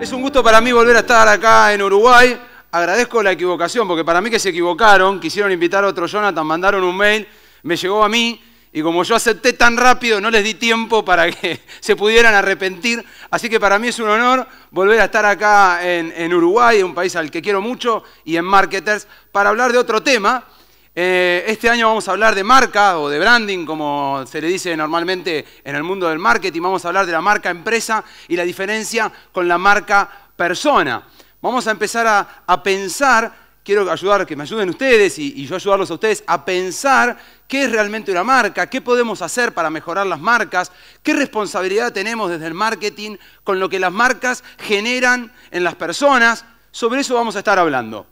Es un gusto para mí volver a estar acá en Uruguay. Agradezco la equivocación, porque para mí que se equivocaron, quisieron invitar a otro Jonathan, mandaron un mail, me llegó a mí, y como yo acepté tan rápido, no les di tiempo para que se pudieran arrepentir. Así que para mí es un honor volver a estar acá en, Uruguay, un país al que quiero mucho, y en Marketers, para hablar de otro tema eh, este año vamos a hablar de marca o de branding, como se le dice normalmente en el mundo del marketing. Vamos a hablar de la marca empresa y la diferencia con la marca persona. Vamos a empezar a, pensar quiero ayudar, que me ayuden ustedes y, y, yo ayudarlos a ustedes a pensar qué es realmente una marca, qué podemos hacer para mejorar las marcas, qué responsabilidad tenemos desde el marketing con lo que las marcas generan en las personas. Sobre eso vamos a estar hablando.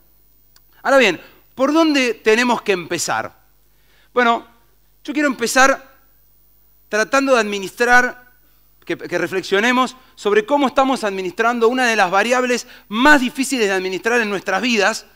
Ahora bien, ¿Por dónde tenemos que empezar? Bueno, yo quiero empezar tratando de administrar, que, reflexionemos sobre cómo estamos administrando una de las variables más difíciles de administrar en nuestras vidas,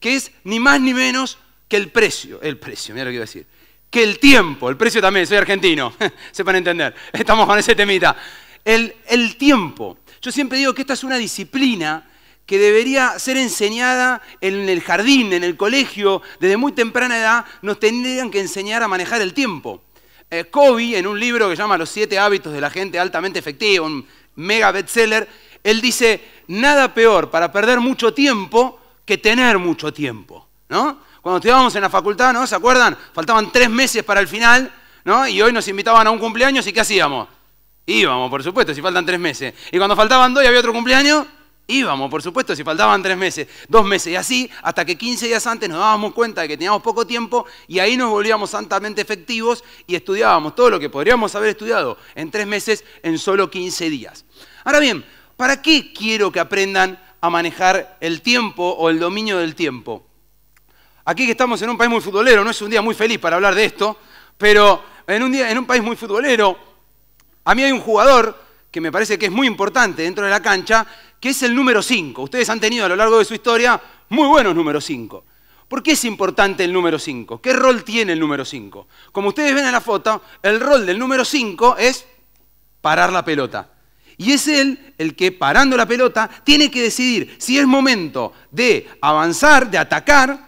que es ni más ni menos que el precio, el precio, mira lo que iba a decir, que el tiempo, el precio también, soy argentino, sepan entender, estamos con ese temita, el tiempo. Yo siempre digo que esta es una disciplina que debería ser enseñada en el jardín, en el colegio, desde muy temprana edad, nos tendrían que enseñar a manejar el tiempo. Eh, Kobe, en un libro que se llama Los siete hábitos de la gente altamente efectiva, un mega bestseller, él dice, nada peor para perder mucho tiempo que tener mucho tiempo. ¿no? Cuando estudiábamos en la facultad, ¿no? ¿Se acuerdan? Faltaban tres meses para el final, ¿no? Y hoy nos invitaban a un cumpleaños y ¿qué hacíamos? Íbamos, por supuesto, si faltan tres meses. Y cuando faltaban dos y había otro cumpleaños, Íbamos, por supuesto, si faltaban tres meses, dos meses y así, hasta que 15 días antes nos dábamos cuenta de que teníamos poco tiempo y ahí nos volvíamos santamente efectivos y estudiábamos todo lo que podríamos haber estudiado en tres meses en solo 15 días. Ahora bien, ¿para qué quiero que aprendan a manejar el tiempo o el dominio del tiempo? Aquí que estamos en un país muy futbolero, no es un día muy feliz para hablar de esto, pero en un, día, en un país muy futbolero, a mí hay un jugador que me parece que es muy importante dentro de la cancha, que es el número 5. Ustedes han tenido a lo largo de su historia muy buenos números 5. ¿Por qué es importante el número 5? ¿Qué rol tiene el número 5? Como ustedes ven en la foto, el rol del número 5 es parar la pelota. Y es él el que parando la pelota tiene que decidir si es momento de avanzar, de atacar,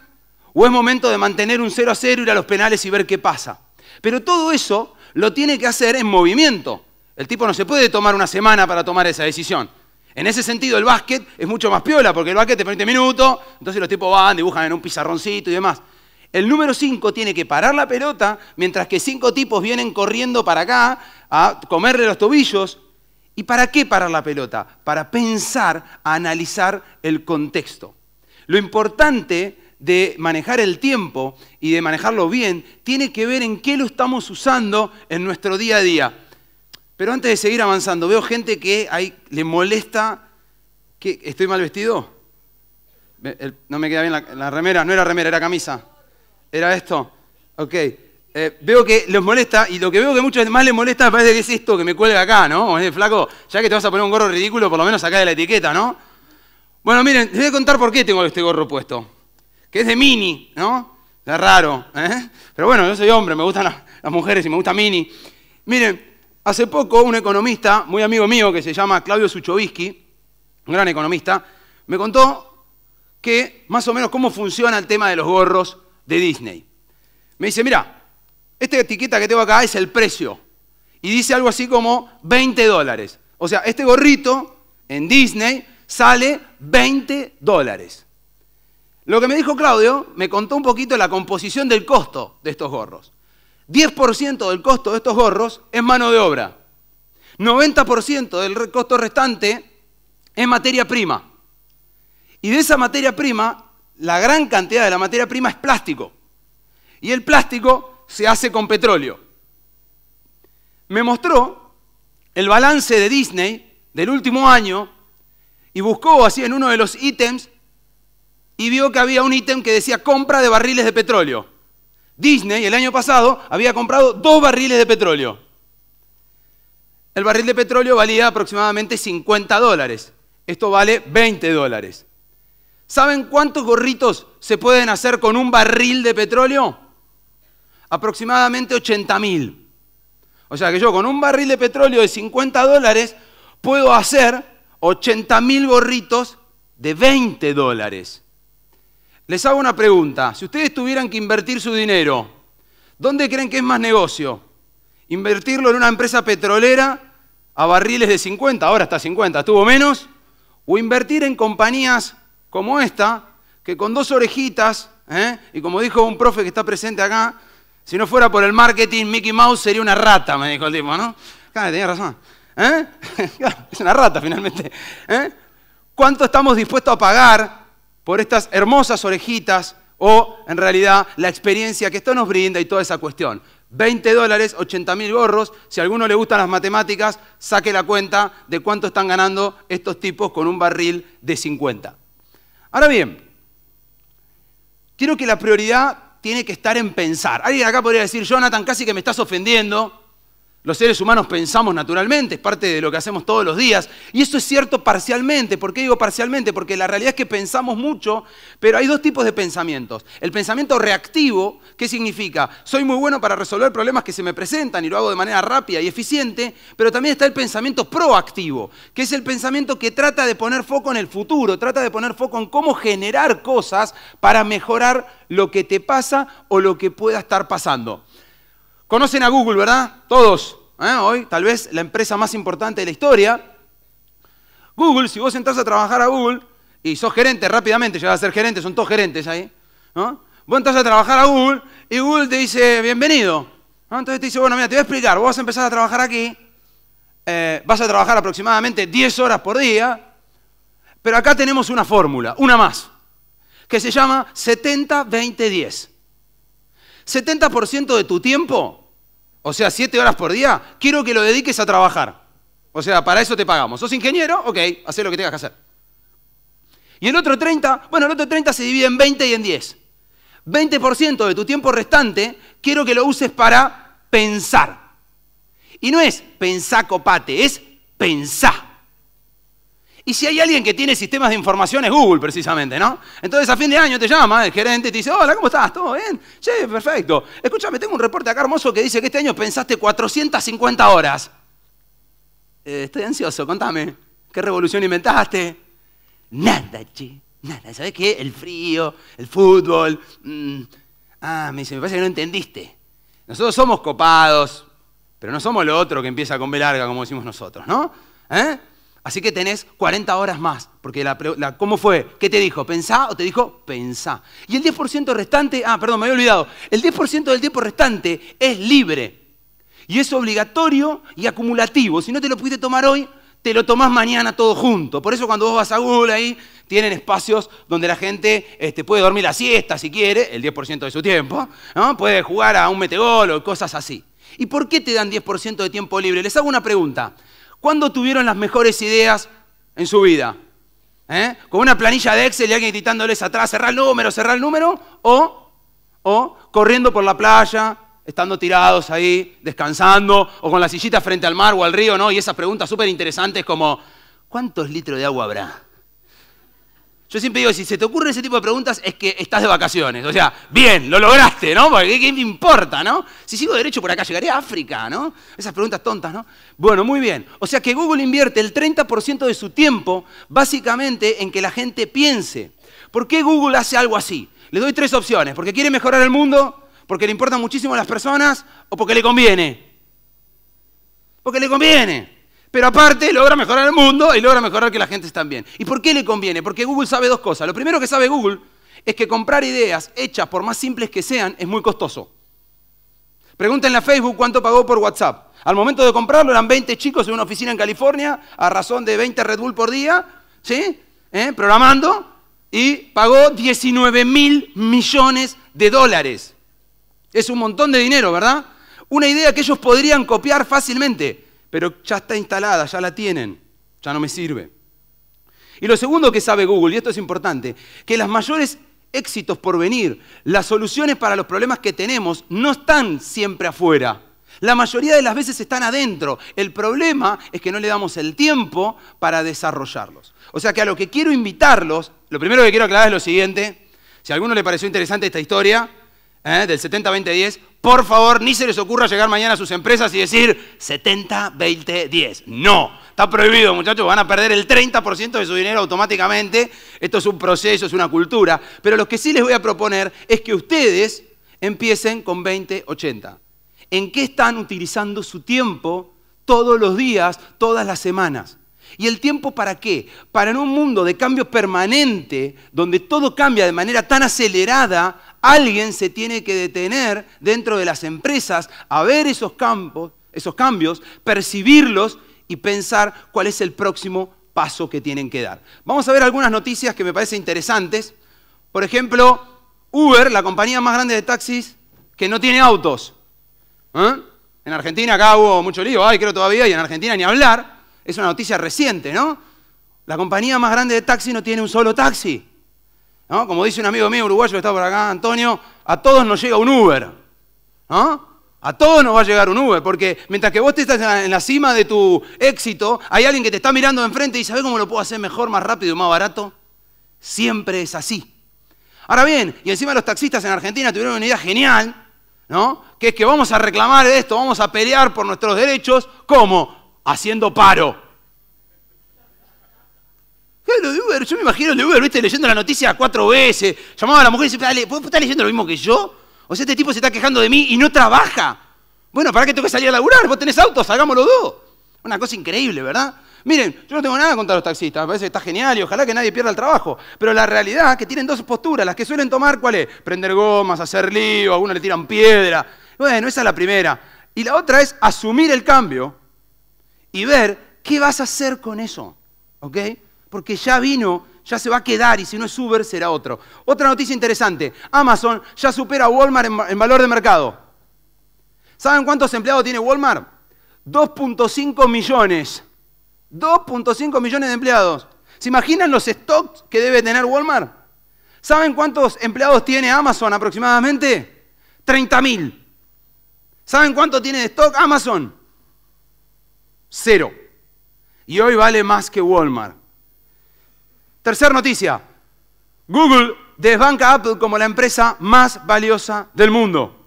o es momento de mantener un 0 a 0, ir a los penales y ver qué pasa. Pero todo eso lo tiene que hacer en movimiento. El tipo no se puede tomar una semana para tomar esa decisión. En ese sentido, el básquet es mucho más piola, porque el básquet te permite minutos, entonces los tipos van, dibujan en un pizarroncito y demás. El número 5 tiene que parar la pelota, mientras que cinco tipos vienen corriendo para acá a comerle los tobillos. ¿Y para qué parar la pelota? Para pensar, analizar el contexto. Lo importante de manejar el tiempo y de manejarlo bien tiene que ver en qué lo estamos usando en nuestro día a día. Pero antes de seguir avanzando, veo gente que ahí le molesta que estoy mal vestido. No me queda bien la, remera, no era remera, era camisa. Era esto. Ok. Eh, veo que les molesta, y lo que veo que muchos más les molesta parece que es esto que me cuelga acá, ¿no? O es flaco, ya que te vas a poner un gorro ridículo, por lo menos acá de la etiqueta, ¿no? Bueno, miren, les voy a contar por qué tengo este gorro puesto. Que es de mini, ¿no? Es raro, ¿eh? Pero bueno, yo soy hombre, me gustan las mujeres y me gusta mini. Miren, Hace poco un economista, muy amigo mío, que se llama Claudio Suchovsky, un gran economista, me contó que más o menos cómo funciona el tema de los gorros de Disney. Me dice, mira, esta etiqueta que tengo acá es el precio. Y dice algo así como 20 dólares. O sea, este gorrito en Disney sale 20 dólares. Lo que me dijo Claudio, me contó un poquito la composición del costo de estos gorros. 10% del costo de estos gorros es mano de obra. 90% del costo restante es materia prima. Y de esa materia prima, la gran cantidad de la materia prima es plástico. Y el plástico se hace con petróleo. Me mostró el balance de Disney del último año y buscó así en uno de los ítems y vio que había un ítem que decía compra de barriles de petróleo. Disney el año pasado había comprado dos barriles de petróleo. El barril de petróleo valía aproximadamente 50 dólares. Esto vale 20 dólares. ¿Saben cuántos gorritos se pueden hacer con un barril de petróleo? Aproximadamente 80 mil. O sea que yo con un barril de petróleo de 50 dólares puedo hacer 80 mil gorritos de 20 dólares. Les hago una pregunta. Si ustedes tuvieran que invertir su dinero, ¿dónde creen que es más negocio? ¿Invertirlo en una empresa petrolera a barriles de 50? Ahora está 50, estuvo menos. ¿O invertir en compañías como esta, que con dos orejitas, eh, y como dijo un profe que está presente acá, si no fuera por el marketing, Mickey Mouse sería una rata, me dijo el tipo, ¿no? Claro, tenía razón. ¿Eh? es una rata finalmente. ¿Eh? ¿Cuánto estamos dispuestos a pagar por estas hermosas orejitas o en realidad la experiencia que esto nos brinda y toda esa cuestión. 20 dólares, 80 mil gorros. Si a alguno le gustan las matemáticas, saque la cuenta de cuánto están ganando estos tipos con un barril de 50. Ahora bien, quiero que la prioridad tiene que estar en pensar. Alguien acá podría decir, Jonathan, casi que me estás ofendiendo. Los seres humanos pensamos naturalmente, es parte de lo que hacemos todos los días. Y eso es cierto parcialmente. ¿Por qué digo parcialmente? Porque la realidad es que pensamos mucho, pero hay dos tipos de pensamientos. El pensamiento reactivo, ¿qué significa? Soy muy bueno para resolver problemas que se me presentan y lo hago de manera rápida y eficiente, pero también está el pensamiento proactivo, que es el pensamiento que trata de poner foco en el futuro, trata de poner foco en cómo generar cosas para mejorar lo que te pasa o lo que pueda estar pasando. Conocen a Google, ¿verdad? Todos. ¿eh? Hoy, tal vez la empresa más importante de la historia. Google, si vos entras a trabajar a Google y sos gerente rápidamente, llegas a ser gerente, son todos gerentes ahí. ¿no? Vos entras a trabajar a Google y Google te dice, bienvenido. Entonces te dice, bueno, mira, te voy a explicar, vos vas a empezar a trabajar aquí, eh, vas a trabajar aproximadamente 10 horas por día, pero acá tenemos una fórmula, una más, que se llama 70-20-10. 70% de tu tiempo, o sea, 7 horas por día, quiero que lo dediques a trabajar. O sea, para eso te pagamos. ¿Sos ingeniero? Ok, haz lo que tengas que hacer. Y el otro 30, bueno, el otro 30 se divide en 20 y en 10. 20% de tu tiempo restante quiero que lo uses para pensar. Y no es pensá copate, es pensá. Y si hay alguien que tiene sistemas de información es Google, precisamente, ¿no? Entonces a fin de año te llama el gerente y te dice, hola, ¿cómo estás? ¿Todo bien? Sí, perfecto. Escúchame, tengo un reporte acá hermoso que dice que este año pensaste 450 horas. Eh, estoy ansioso, contame. ¿Qué revolución inventaste? Nada, che, nada. ¿Sabes qué? El frío, el fútbol. Mm. Ah, me dice, me parece que no entendiste. Nosotros somos copados, pero no somos lo otro que empieza con B larga, como decimos nosotros, ¿no? ¿Eh? Así que tenés 40 horas más, porque la, ¿cómo fue? ¿Qué te dijo? ¿Pensá o te dijo pensá? Y el 10% restante, ah, perdón, me había olvidado, el 10% del tiempo restante es libre. Y es obligatorio y acumulativo. Si no te lo pudiste tomar hoy, te lo tomás mañana todo junto. Por eso cuando vos vas a Google ahí, tienen espacios donde la gente este, puede dormir la siesta si quiere, el 10% de su tiempo, ¿no? puede jugar a un metegol o cosas así. ¿Y por qué te dan 10% de tiempo libre? Les hago una pregunta. ¿Cuándo tuvieron las mejores ideas en su vida? ¿Eh? ¿Con una planilla de Excel y alguien gritándoles atrás, cerrar el número, cerrar el número? ¿O, o corriendo por la playa, estando tirados ahí, descansando, o con la sillita frente al mar o al río, ¿no? Y esas preguntas súper interesantes como, ¿cuántos litros de agua habrá? Yo siempre digo, si se te ocurre ese tipo de preguntas es que estás de vacaciones. O sea, bien, lo lograste, ¿no? Porque ¿qué me importa, no? Si sigo derecho por acá, llegaré a África, ¿no? Esas preguntas tontas, ¿no? Bueno, muy bien. O sea que Google invierte el 30% de su tiempo básicamente en que la gente piense. ¿Por qué Google hace algo así? Le doy tres opciones. ¿Porque quiere mejorar el mundo? ¿Porque le importan muchísimo las personas? ¿O porque le conviene? Porque le conviene pero aparte logra mejorar el mundo y logra mejorar que la gente esté bien. ¿Y por qué le conviene? Porque Google sabe dos cosas. Lo primero que sabe Google es que comprar ideas hechas, por más simples que sean, es muy costoso. Pregúntenle a Facebook cuánto pagó por WhatsApp. Al momento de comprarlo eran 20 chicos en una oficina en California, a razón de 20 Red Bull por día, ¿sí? ¿Eh? Programando, y pagó 19 mil millones de dólares. Es un montón de dinero, ¿verdad? Una idea que ellos podrían copiar fácilmente pero ya está instalada, ya la tienen, ya no me sirve. Y lo segundo que sabe Google, y esto es importante, que los mayores éxitos por venir, las soluciones para los problemas que tenemos, no están siempre afuera. La mayoría de las veces están adentro. El problema es que no le damos el tiempo para desarrollarlos. O sea que a lo que quiero invitarlos, lo primero que quiero aclarar es lo siguiente. Si a alguno le pareció interesante esta historia, ¿eh? del 70-20-10, por favor, ni se les ocurra llegar mañana a sus empresas y decir 70-20-10. No, está prohibido, muchachos, van a perder el 30% de su dinero automáticamente. Esto es un proceso, es una cultura. Pero lo que sí les voy a proponer es que ustedes empiecen con 20-80. ¿En qué están utilizando su tiempo todos los días, todas las semanas? ¿Y el tiempo para qué? Para en un mundo de cambio permanente, donde todo cambia de manera tan acelerada, Alguien se tiene que detener dentro de las empresas a ver esos, campos, esos cambios, percibirlos y pensar cuál es el próximo paso que tienen que dar. Vamos a ver algunas noticias que me parecen interesantes. Por ejemplo, Uber, la compañía más grande de taxis, que no tiene autos. ¿Eh? En Argentina acá hubo mucho lío, ay, creo todavía, y en Argentina ni hablar. Es una noticia reciente, ¿no? La compañía más grande de taxis no tiene un solo taxi. Como dice un amigo mío uruguayo que está por acá, Antonio, a todos nos llega un Uber. ¿no? A todos nos va a llegar un Uber, porque mientras que vos te estás en la, cima de tu éxito, hay alguien que te está mirando de enfrente y sabe cómo lo puedo hacer mejor, más rápido y más barato. Siempre es así. Ahora bien, y encima los taxistas en Argentina tuvieron una idea genial, ¿no? Que es que vamos a reclamar de esto, vamos a pelear por nuestros derechos, ¿cómo? Haciendo paro lo de Uber, yo me imagino el de Uber, viste, leyendo la noticia cuatro veces, llamaba a la mujer y decía, dale, ¿vos estás leyendo lo mismo que yo? O sea, este tipo se está quejando de mí y no trabaja. Bueno, ¿para qué tengo que salir a laburar? Vos tenés auto, salgámoslo dos. Una cosa increíble, ¿verdad? Miren, yo no tengo nada contra los taxistas, me parece que está genial y ojalá que nadie pierda el trabajo. Pero la realidad es que tienen dos posturas, las que suelen tomar, ¿cuál es? Prender gomas, hacer lío, a uno le tiran piedra. Bueno, esa es la primera. Y la otra es asumir el cambio y ver qué vas a hacer con eso. ¿Ok? Porque ya vino, ya se va a quedar y si no es Uber será otro. Otra noticia interesante, Amazon ya supera a Walmart en, valor de mercado. ¿Saben cuántos empleados tiene Walmart? 2.5 millones. 2.5 millones de empleados. ¿Se imaginan los stocks que debe tener Walmart? ¿Saben cuántos empleados tiene Amazon aproximadamente? 30.000. ¿Saben cuánto tiene de stock Amazon? Cero. Y hoy vale más que Walmart. Tercer noticia. Google desbanca a Apple como la empresa más valiosa del mundo.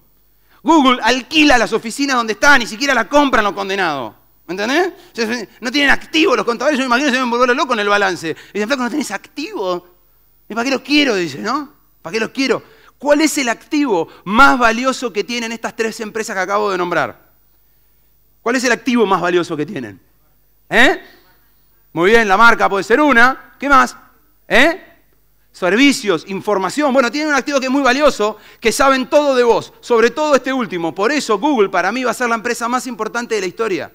Google alquila las oficinas donde está, ni siquiera la compran los condenados. ¿Me entendés? No tienen activo los contadores, yo me imagino que se volver loco en el balance. Y dicen, flaco, no tenés activo? ¿Y para qué los quiero? Dice, ¿no? ¿Para qué los quiero? ¿Cuál es el activo más valioso que tienen estas tres empresas que acabo de nombrar? ¿Cuál es el activo más valioso que tienen? ¿Eh? Muy bien, la marca puede ser una. ¿Qué más? ¿Eh? Servicios, información. Bueno, tienen un activo que es muy valioso, que saben todo de vos, sobre todo este último. Por eso Google para mí va a ser la empresa más importante de la historia.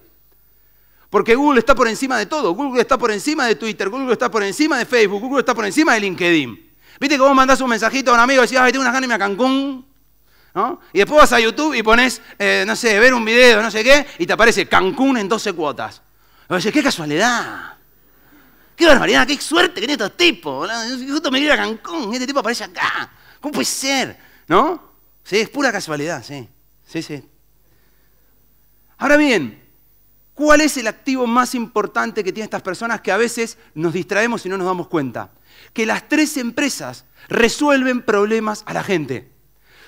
Porque Google está por encima de todo. Google está por encima de Twitter, Google está por encima de Facebook, Google está por encima de LinkedIn. Viste que vos mandás un mensajito a un amigo y decís, ay, tengo unas ganas de irme a Cancún. Y después vas a YouTube y pones, eh, no sé, ver un video, no sé qué, y te aparece Cancún en 12 cuotas. Y decís, qué casualidad. ¡Qué barbaridad! ¡Qué suerte que tiene estos tipos! Justo me iba a Cancún y este tipo aparece acá. ¿Cómo puede ser? ¿No? Sí, es pura casualidad, sí. Ahora bien, ¿cuál es el activo más importante que tienen estas personas que a veces nos distraemos y no nos damos cuenta? Que las tres empresas resuelven problemas a la gente.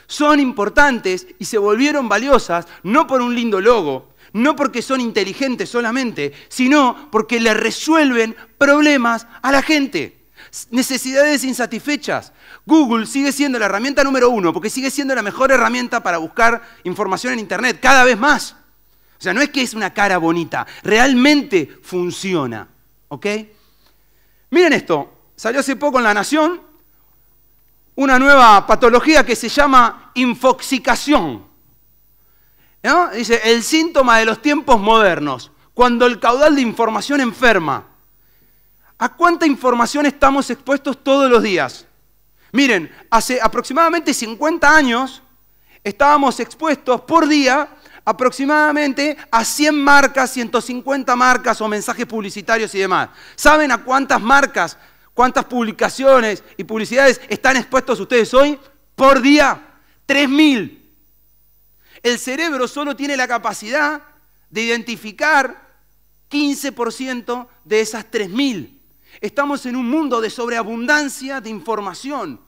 Son importantes y se volvieron valiosas no por un lindo logo, no porque son inteligentes solamente, sino porque le resuelven problemas a la gente, necesidades insatisfechas. Google sigue siendo la herramienta número uno, porque sigue siendo la mejor herramienta para buscar información en Internet, cada vez más. O sea, no es que es una cara bonita, realmente funciona. ¿Ok? Miren esto, salió hace poco en La Nación una nueva patología que se llama infoxicación. Dice, el síntoma de los tiempos modernos, cuando el caudal de información enferma. ¿A cuánta información estamos expuestos todos los días? Miren, hace aproximadamente 50 años estábamos expuestos por día aproximadamente a 100 marcas, 150 marcas o mensajes publicitarios y demás. ¿Saben a cuántas marcas, cuántas publicaciones y publicidades están expuestos ustedes hoy? Por día, 3.000. El cerebro solo tiene la capacidad de identificar 15% de esas 3.000. Estamos en un mundo de sobreabundancia de información.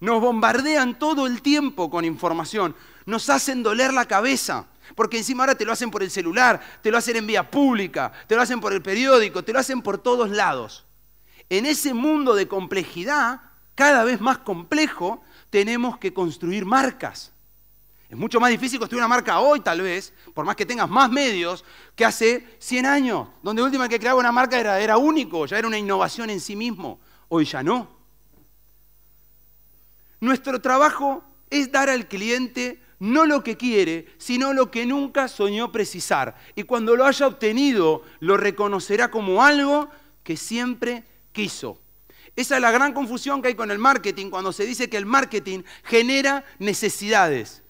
Nos bombardean todo el tiempo con información. Nos hacen doler la cabeza. Porque encima ahora te lo hacen por el celular, te lo hacen en vía pública, te lo hacen por el periódico, te lo hacen por todos lados. En ese mundo de complejidad, cada vez más complejo, tenemos que construir marcas. Es mucho más difícil construir una marca hoy, tal vez, por más que tengas más medios, que hace 100 años, donde última el que creaba una marca era, era único, ya era una innovación en sí mismo. Hoy ya no. Nuestro trabajo es dar al cliente no lo que quiere, sino lo que nunca soñó precisar. Y cuando lo haya obtenido, lo reconocerá como algo que siempre quiso. Esa es la gran confusión que hay con el marketing, cuando se dice que el marketing genera necesidades.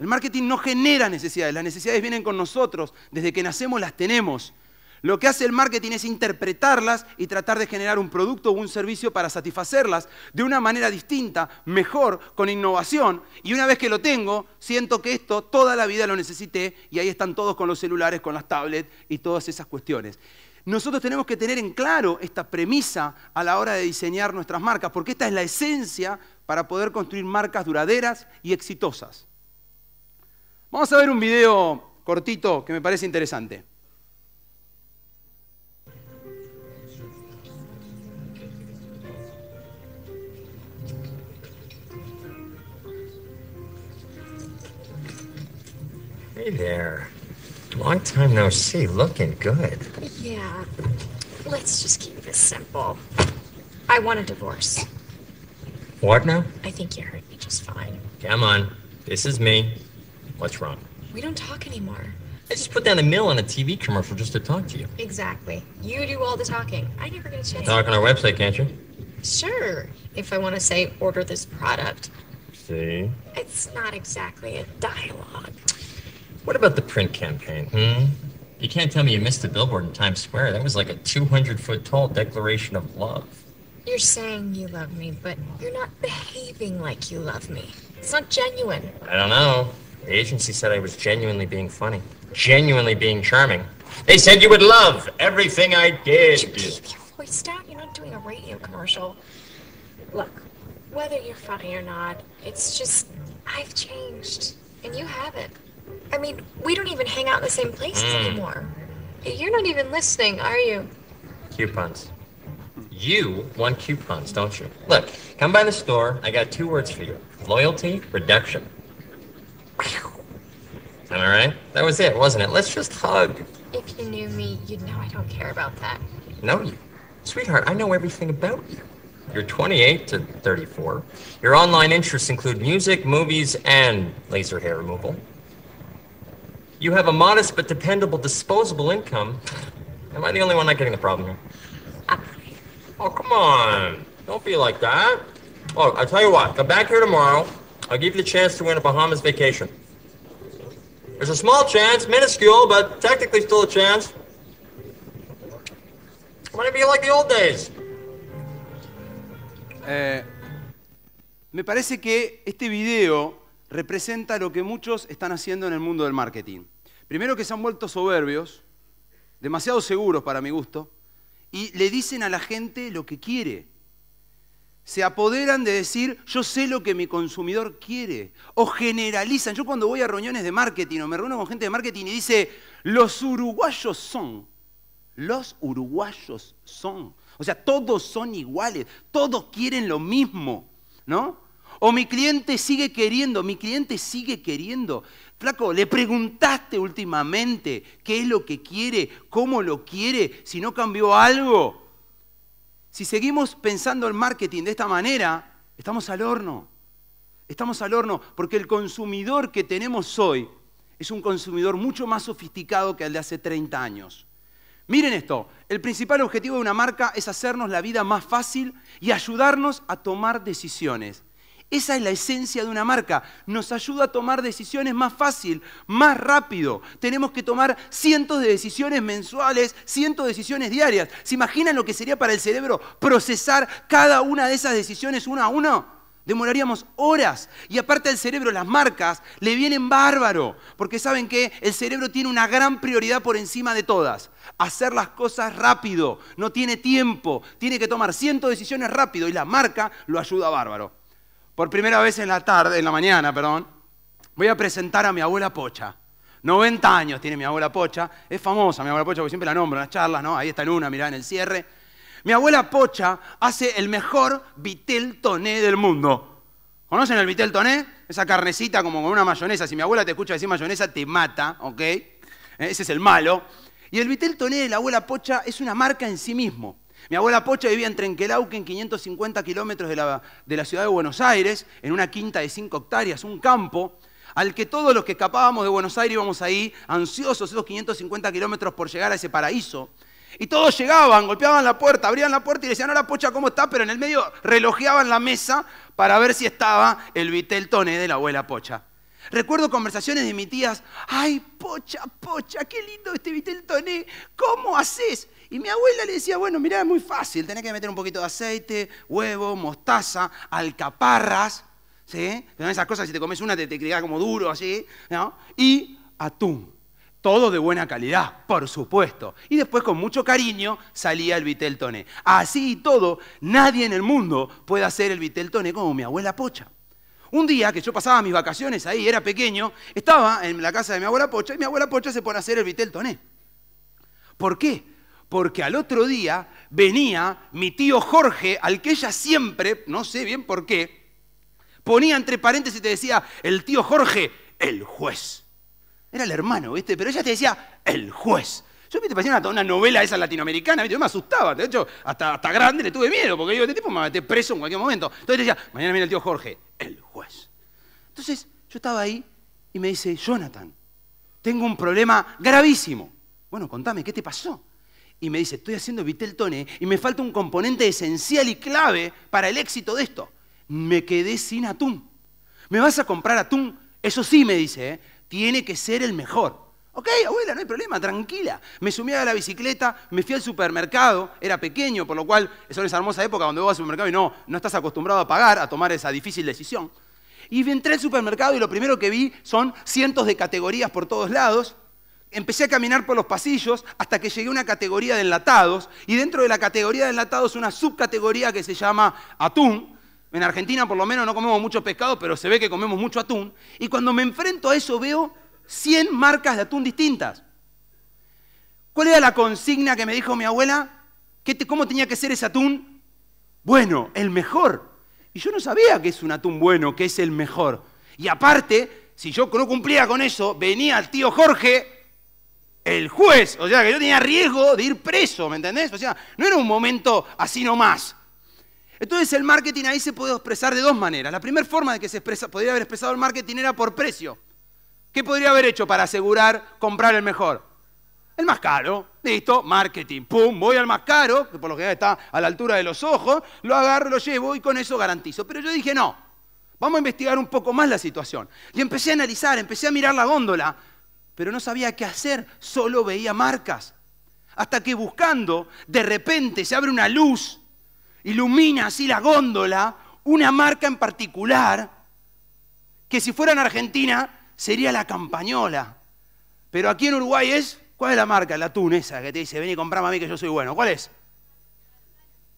El marketing no genera necesidades, las necesidades vienen con nosotros, desde que nacemos las tenemos. Lo que hace el marketing es interpretarlas y tratar de generar un producto o un servicio para satisfacerlas de una manera distinta, mejor, con innovación. Y una vez que lo tengo, siento que esto toda la vida lo necesité y ahí están todos con los celulares, con las tablets y todas esas cuestiones. Nosotros tenemos que tener en claro esta premisa a la hora de diseñar nuestras marcas, porque esta es la esencia para poder construir marcas duraderas y exitosas. Vamos a ver un video cortito que me parece interesante. Hey there. Long time no see. Looking good. Yeah. Let's just keep this simple. I want a divorce. What now? I think you heard me just fine. Come on. This is me. What's wrong? We don't talk anymore. I just put down a mill on a TV commercial just to talk to you. Exactly. You do all the talking. I never get a chance. Talk on our website, can't you? Sure. If I want to say, order this product. See? It's not exactly a dialogue. What about the print campaign? Hmm? You can't tell me you missed the billboard in Times Square. That was like a 200 foot tall declaration of love. You're saying you love me, but you're not behaving like you love me. It's not genuine. I don't know. The agency said I was genuinely being funny, genuinely being charming. They said you would love everything I did. You keep your voice down. You're not doing a radio commercial. Look, whether you're funny or not, it's just I've changed and you haven't. I mean, we don't even hang out in the same places mm. anymore. You're not even listening, are you? Coupons. You want coupons, don't you? Look, come by the store. I got two words for you loyalty reduction. All right, that was it, wasn't it? Let's just hug. If you knew me, you'd know I don't care about that. Know you? Sweetheart, I know everything about you. You're 28 to 34. Your online interests include music, movies, and laser hair removal. You have a modest but dependable disposable income. Am I the only one not getting the problem here? Oh, come on. Don't be like that. Oh, I tell you what, come back here tomorrow. I'll give you the chance to win a Bahamas vacation. There's a small chance, minuscule, but technically still a chance. Might be like the old days. Eh, me parece que este video representa lo que muchos están haciendo en el mundo del marketing. Primero que se han vuelto soberbios, demasiado seguros para mi gusto, y le dicen a la gente lo que quiere se apoderan de decir, yo sé lo que mi consumidor quiere, o generalizan. Yo cuando voy a reuniones de marketing o me reúno con gente de marketing y dice, los uruguayos son, los uruguayos son. O sea, todos son iguales, todos quieren lo mismo, ¿no? O mi cliente sigue queriendo, mi cliente sigue queriendo. Flaco, le preguntaste últimamente qué es lo que quiere, cómo lo quiere, si no cambió algo. Si seguimos pensando el marketing de esta manera, estamos al horno. Estamos al horno porque el consumidor que tenemos hoy es un consumidor mucho más sofisticado que el de hace 30 años. Miren esto, el principal objetivo de una marca es hacernos la vida más fácil y ayudarnos a tomar decisiones. Esa es la esencia de una marca. Nos ayuda a tomar decisiones más fácil, más rápido. Tenemos que tomar cientos de decisiones mensuales, cientos de decisiones diarias. ¿Se imaginan lo que sería para el cerebro procesar cada una de esas decisiones una a una? Demoraríamos horas. Y aparte del cerebro, las marcas le vienen bárbaro. Porque saben que el cerebro tiene una gran prioridad por encima de todas. Hacer las cosas rápido. No tiene tiempo. Tiene que tomar cientos de decisiones rápido. Y la marca lo ayuda bárbaro por primera vez en la tarde, en la mañana, perdón, voy a presentar a mi abuela Pocha. 90 años tiene mi abuela Pocha, es famosa mi abuela Pocha, porque siempre la nombro en las charlas, ¿no? Ahí está en una, mirá, en el cierre. Mi abuela Pocha hace el mejor vitel toné del mundo. ¿Conocen el vitel toné? Esa carnecita como con una mayonesa. Si mi abuela te escucha decir mayonesa, te mata, ¿ok? Eh, ese es el malo. Y el vitel toné de la abuela Pocha es una marca en sí mismo. Mi abuela Pocha vivía en en 550 kilómetros de la, ciudad de Buenos Aires, en una quinta de 5 hectáreas, un campo, al que todos los que escapábamos de Buenos Aires íbamos ahí, ansiosos esos 550 kilómetros por llegar a ese paraíso. Y todos llegaban, golpeaban la puerta, abrían la puerta y decían, hola Pocha, ¿cómo está? Pero en el medio relojeaban la mesa para ver si estaba el vitel toné de la abuela Pocha. Recuerdo conversaciones de mis tías, ay, Pocha, Pocha, qué lindo este vitel toné, ¿cómo haces? Y mi abuela le decía, bueno, mirá, es muy fácil, tenés que meter un poquito de aceite, huevo, mostaza, alcaparras, ¿sí? esas cosas, si te comes una, te, te queda como duro, así, ¿no? Y atún. Todo de buena calidad, por supuesto. Y después con mucho cariño salía el vitel toné. Así y todo, nadie en el mundo puede hacer el vitel toné como mi abuela Pocha. Un día que yo pasaba mis vacaciones ahí, era pequeño, estaba en la casa de mi abuela Pocha y mi abuela Pocha se pone a hacer el vitel toné. ¿Por qué? porque al otro día venía mi tío Jorge, al que ella siempre, no sé bien por qué, ponía entre paréntesis y te decía, el tío Jorge, el juez. Era el hermano, ¿viste? Pero ella te decía, el juez. Yo me parecía una, una novela esa latinoamericana, ¿viste? yo me asustaba, de hecho, hasta, hasta grande le tuve miedo, porque yo este tipo me va a meter preso en cualquier momento. Entonces decía, mañana viene el tío Jorge, el juez. Entonces yo estaba ahí y me dice, Jonathan, tengo un problema gravísimo. Bueno, contame, ¿qué te pasó? y me dice, estoy haciendo Vitel Tone y me falta un componente esencial y clave para el éxito de esto. Me quedé sin atún. ¿Me vas a comprar atún? Eso sí, me dice, ¿eh? tiene que ser el mejor. Ok, abuela, no hay problema, tranquila. Me sumé a la bicicleta, me fui al supermercado, era pequeño, por lo cual es esa hermosa época donde vas al supermercado y no, no estás acostumbrado a pagar, a tomar esa difícil decisión. Y entré al supermercado y lo primero que vi son cientos de categorías por todos lados empecé a caminar por los pasillos hasta que llegué a una categoría de enlatados y dentro de la categoría de enlatados una subcategoría que se llama atún. En Argentina por lo menos no comemos mucho pescado, pero se ve que comemos mucho atún. Y cuando me enfrento a eso veo 100 marcas de atún distintas. ¿Cuál era la consigna que me dijo mi abuela? ¿Cómo tenía que ser ese atún? Bueno, el mejor. Y yo no sabía que es un atún bueno, que es el mejor. Y aparte, si yo no cumplía con eso, venía el tío Jorge el juez. O sea, que yo tenía riesgo de ir preso, ¿me entendés? O sea, no era un momento así nomás. Entonces el marketing ahí se puede expresar de dos maneras. La primera forma de que se expresa, podría haber expresado el marketing era por precio. ¿Qué podría haber hecho para asegurar comprar el mejor? El más caro, listo, marketing, pum, voy al más caro, que por lo general está a la altura de los ojos, lo agarro, lo llevo y con eso garantizo. Pero yo dije, no, vamos a investigar un poco más la situación. Y empecé a analizar, empecé a mirar la góndola, pero no sabía qué hacer, solo veía marcas. Hasta que buscando, de repente se abre una luz, ilumina así la góndola, una marca en particular, que si fuera en Argentina sería la campañola. Pero aquí en Uruguay es, ¿cuál es la marca? La tunesa que te dice, ven y comprame a mí que yo soy bueno. ¿Cuál es?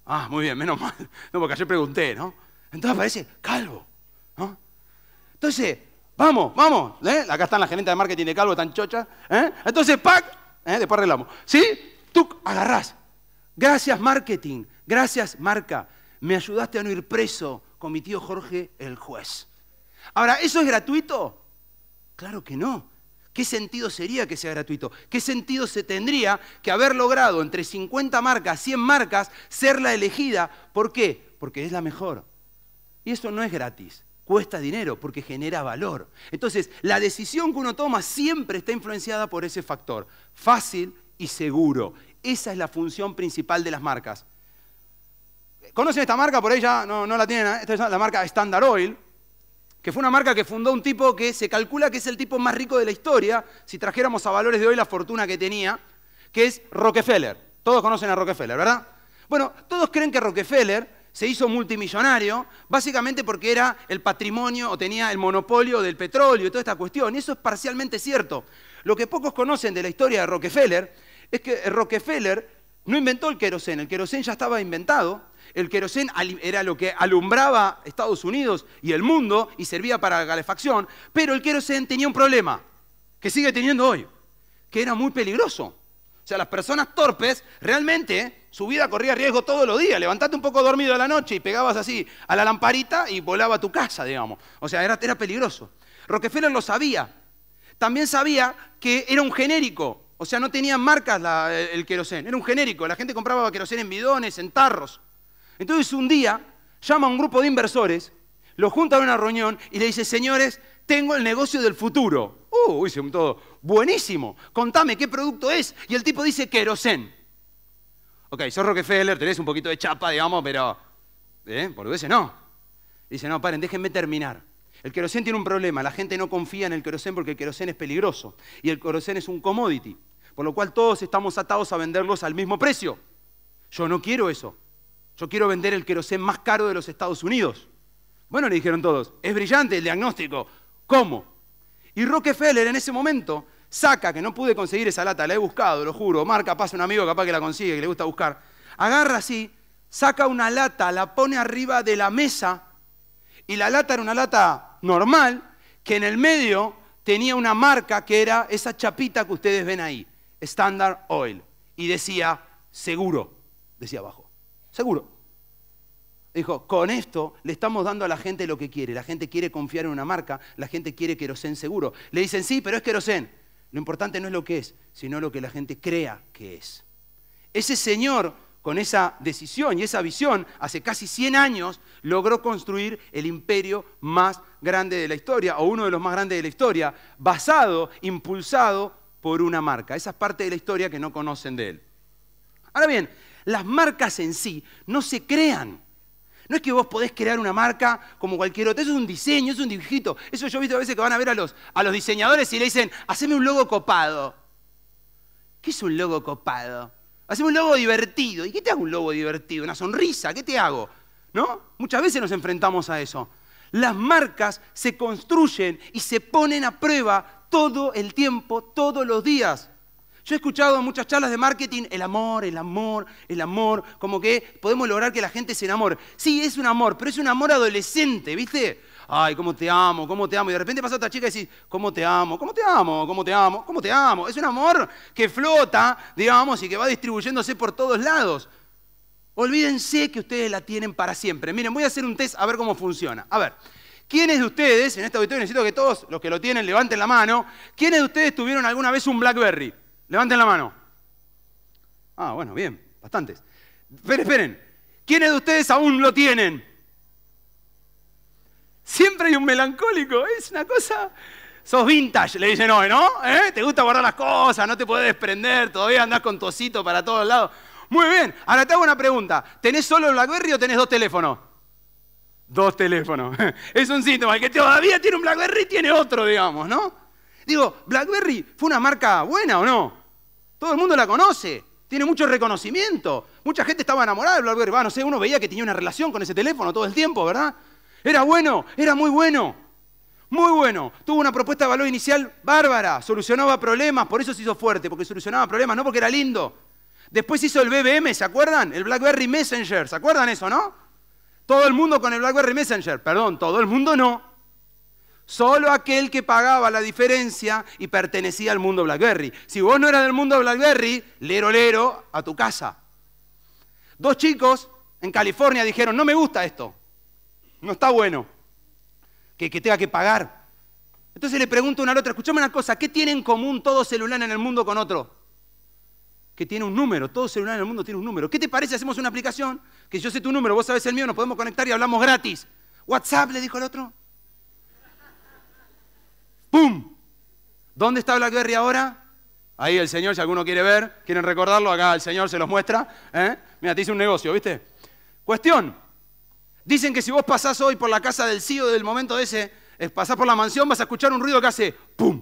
Ah, muy bien, menos mal. No, porque ayer pregunté, ¿no? Entonces parece calvo, ¿no? Entonces, Vamos, vamos. ¿eh? Acá están la gerente de marketing de Calvo, tan chocha. ¿eh? Entonces, ¡pac! ¿Eh? Después arreglamos. ¿Sí? Tú agarrás. Gracias, marketing. Gracias, marca. Me ayudaste a no ir preso con mi tío Jorge, el juez. Ahora, ¿eso es gratuito? Claro que no. ¿Qué sentido sería que sea gratuito? ¿Qué sentido se tendría que haber logrado entre 50 marcas, 100 marcas, ser la elegida? ¿Por qué? Porque es la mejor. Y eso no es gratis cuesta dinero porque genera valor. Entonces, la decisión que uno toma siempre está influenciada por ese factor, fácil y seguro. Esa es la función principal de las marcas. ¿Conocen esta marca? Por ahí ya no, no la tienen. ¿eh? Esta es la marca Standard Oil, que fue una marca que fundó un tipo que se calcula que es el tipo más rico de la historia, si trajéramos a valores de hoy la fortuna que tenía, que es Rockefeller. Todos conocen a Rockefeller, ¿verdad? Bueno, todos creen que Rockefeller se hizo multimillonario, básicamente porque era el patrimonio o tenía el monopolio del petróleo y toda esta cuestión. Y eso es parcialmente cierto. Lo que pocos conocen de la historia de Rockefeller es que Rockefeller no inventó el queroseno, el queroseno ya estaba inventado. El queroseno era lo que alumbraba Estados Unidos y el mundo y servía para la calefacción, pero el queroseno tenía un problema que sigue teniendo hoy, que era muy peligroso. O sea, las personas torpes, realmente su vida corría riesgo todos los días. Levantate un poco dormido a la noche y pegabas así a la lamparita y volaba a tu casa, digamos. O sea, era, era peligroso. Rockefeller lo sabía. También sabía que era un genérico. O sea, no tenían marcas el, el Era un genérico. La gente compraba querosén en bidones, en tarros. Entonces un día llama a un grupo de inversores, lo junta a una reunión y le dice, señores, tengo el negocio del futuro. Uh, un todo. Buenísimo. Contame qué producto es. Y el tipo dice querosén. Ok, sos Rockefeller, tenés un poquito de chapa, digamos, pero. ¿Eh? Por veces no. Dice, no, paren, déjenme terminar. El querosen tiene un problema. La gente no confía en el querosen porque el querosen es peligroso. Y el querosen es un commodity. Por lo cual todos estamos atados a venderlos al mismo precio. Yo no quiero eso. Yo quiero vender el querosen más caro de los Estados Unidos. Bueno, le dijeron todos, es brillante el diagnóstico. ¿Cómo? Y Rockefeller en ese momento saca, que no pude conseguir esa lata, la he buscado, lo juro, marca, pasa un amigo capaz que la consigue, que le gusta buscar, agarra así, saca una lata, la pone arriba de la mesa, y la lata era una lata normal, que en el medio tenía una marca que era esa chapita que ustedes ven ahí, Standard Oil, y decía, seguro, decía abajo, seguro. Dijo, con esto le estamos dando a la gente lo que quiere. La gente quiere confiar en una marca, la gente quiere querosén seguro. Le dicen, sí, pero es querosén. Lo importante no es lo que es, sino lo que la gente crea que es. Ese señor, con esa decisión y esa visión, hace casi 100 años, logró construir el imperio más grande de la historia, o uno de los más grandes de la historia, basado, impulsado por una marca. Esa es parte de la historia que no conocen de él. Ahora bien, las marcas en sí no se crean no es que vos podés crear una marca como cualquier otra, eso es un diseño, es un dibujito. Eso yo he visto a veces que van a ver a los, a los diseñadores y le dicen, haceme un logo copado. ¿Qué es un logo copado? Haceme un logo divertido. ¿Y qué te hago un logo divertido? ¿Una sonrisa? ¿Qué te hago? ¿No? Muchas veces nos enfrentamos a eso. Las marcas se construyen y se ponen a prueba todo el tiempo, todos los días. Yo he escuchado en muchas charlas de marketing el amor, el amor, el amor, como que podemos lograr que la gente se enamore. Sí, es un amor, pero es un amor adolescente, ¿viste? Ay, cómo te amo, cómo te amo. Y de repente pasa otra chica y decís, cómo te amo, cómo te amo, cómo te amo, cómo te amo. Es un amor que flota, digamos, y que va distribuyéndose por todos lados. Olvídense que ustedes la tienen para siempre. Miren, voy a hacer un test a ver cómo funciona. A ver, ¿quiénes de ustedes, en este auditorio necesito que todos los que lo tienen levanten la mano, ¿quiénes de ustedes tuvieron alguna vez un Blackberry? Levanten la mano. Ah, bueno, bien, bastantes. Esperen, esperen. ¿Quiénes de ustedes aún lo tienen? Siempre hay un melancólico, es una cosa. Sos vintage, le dicen hoy, ¿no? ¿Eh? Te gusta guardar las cosas, no te puedes desprender, todavía andás con tocito para todos lados. Muy bien, ahora te hago una pregunta. ¿Tenés solo el Blackberry o tenés dos teléfonos? Dos teléfonos. Es un síntoma. El que todavía tiene un Blackberry tiene otro, digamos, ¿no? Digo, ¿Blackberry fue una marca buena o no? Todo el mundo la conoce. Tiene mucho reconocimiento. Mucha gente estaba enamorada de BlackBerry. bueno, no sé, uno veía que tenía una relación con ese teléfono todo el tiempo, ¿verdad? Era bueno, era muy bueno. Muy bueno. Tuvo una propuesta de valor inicial bárbara. Solucionaba problemas, por eso se hizo fuerte, porque solucionaba problemas, no porque era lindo. Después hizo el BBM, ¿se acuerdan? El BlackBerry Messenger, ¿se acuerdan eso, no? Todo el mundo con el BlackBerry Messenger. Perdón, todo el mundo no. Solo aquel que pagaba la diferencia y pertenecía al mundo Blackberry. Si vos no eras del mundo Blackberry, lero lero a tu casa. Dos chicos en California dijeron, no me gusta esto, no está bueno, que, tenga que pagar. Entonces le pregunto una al otro: Escúchame una cosa, ¿qué tiene en común todo celular en el mundo con otro? que tiene un número, todo celular en el mundo tiene un número. ¿Qué te parece? Hacemos una aplicación, que yo sé tu número, vos sabés el mío, nos podemos conectar y hablamos gratis. WhatsApp, le dijo el otro. ¡Pum! ¿Dónde está BlackBerry ahora? Ahí el Señor, si alguno quiere ver, quieren recordarlo, acá el Señor se los muestra. ¿eh? Mira, te hice un negocio, ¿viste? Cuestión. Dicen que si vos pasás hoy por la casa del CEO del momento de ese, pasás por la mansión, vas a escuchar un ruido que hace ¡pum!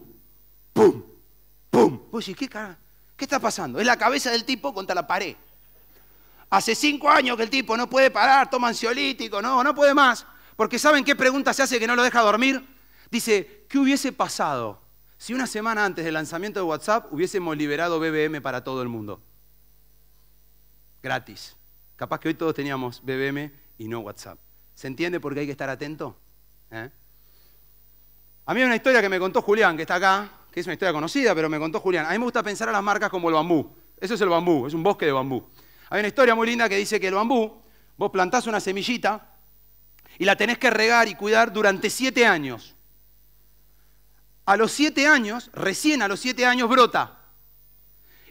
¡pum! ¡pum! Vos decís, ¿qué cara? ¿Qué está pasando? Es la cabeza del tipo contra la pared. Hace cinco años que el tipo no puede parar, toma ansiolítico, no, no puede más. Porque ¿saben qué pregunta se hace que no lo deja dormir? Dice, ¿qué hubiese pasado si una semana antes del lanzamiento de WhatsApp hubiésemos liberado BBM para todo el mundo? Gratis. Capaz que hoy todos teníamos BBM y no WhatsApp. ¿Se entiende por qué hay que estar atento? ¿Eh? A mí hay una historia que me contó Julián, que está acá, que es una historia conocida, pero me contó Julián. A mí me gusta pensar a las marcas como el bambú. Eso es el bambú, es un bosque de bambú. Hay una historia muy linda que dice que el bambú, vos plantás una semillita y la tenés que regar y cuidar durante siete años a los siete años, recién a los siete años, brota.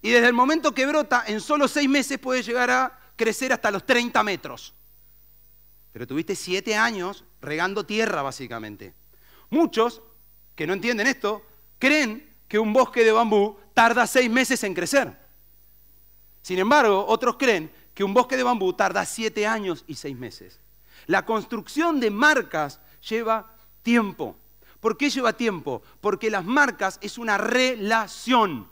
Y desde el momento que brota, en solo seis meses puede llegar a crecer hasta los 30 metros. Pero tuviste siete años regando tierra, básicamente. Muchos que no entienden esto creen que un bosque de bambú tarda seis meses en crecer. Sin embargo, otros creen que un bosque de bambú tarda siete años y seis meses. La construcción de marcas lleva tiempo. ¿Por qué lleva tiempo? Porque las marcas es una relación.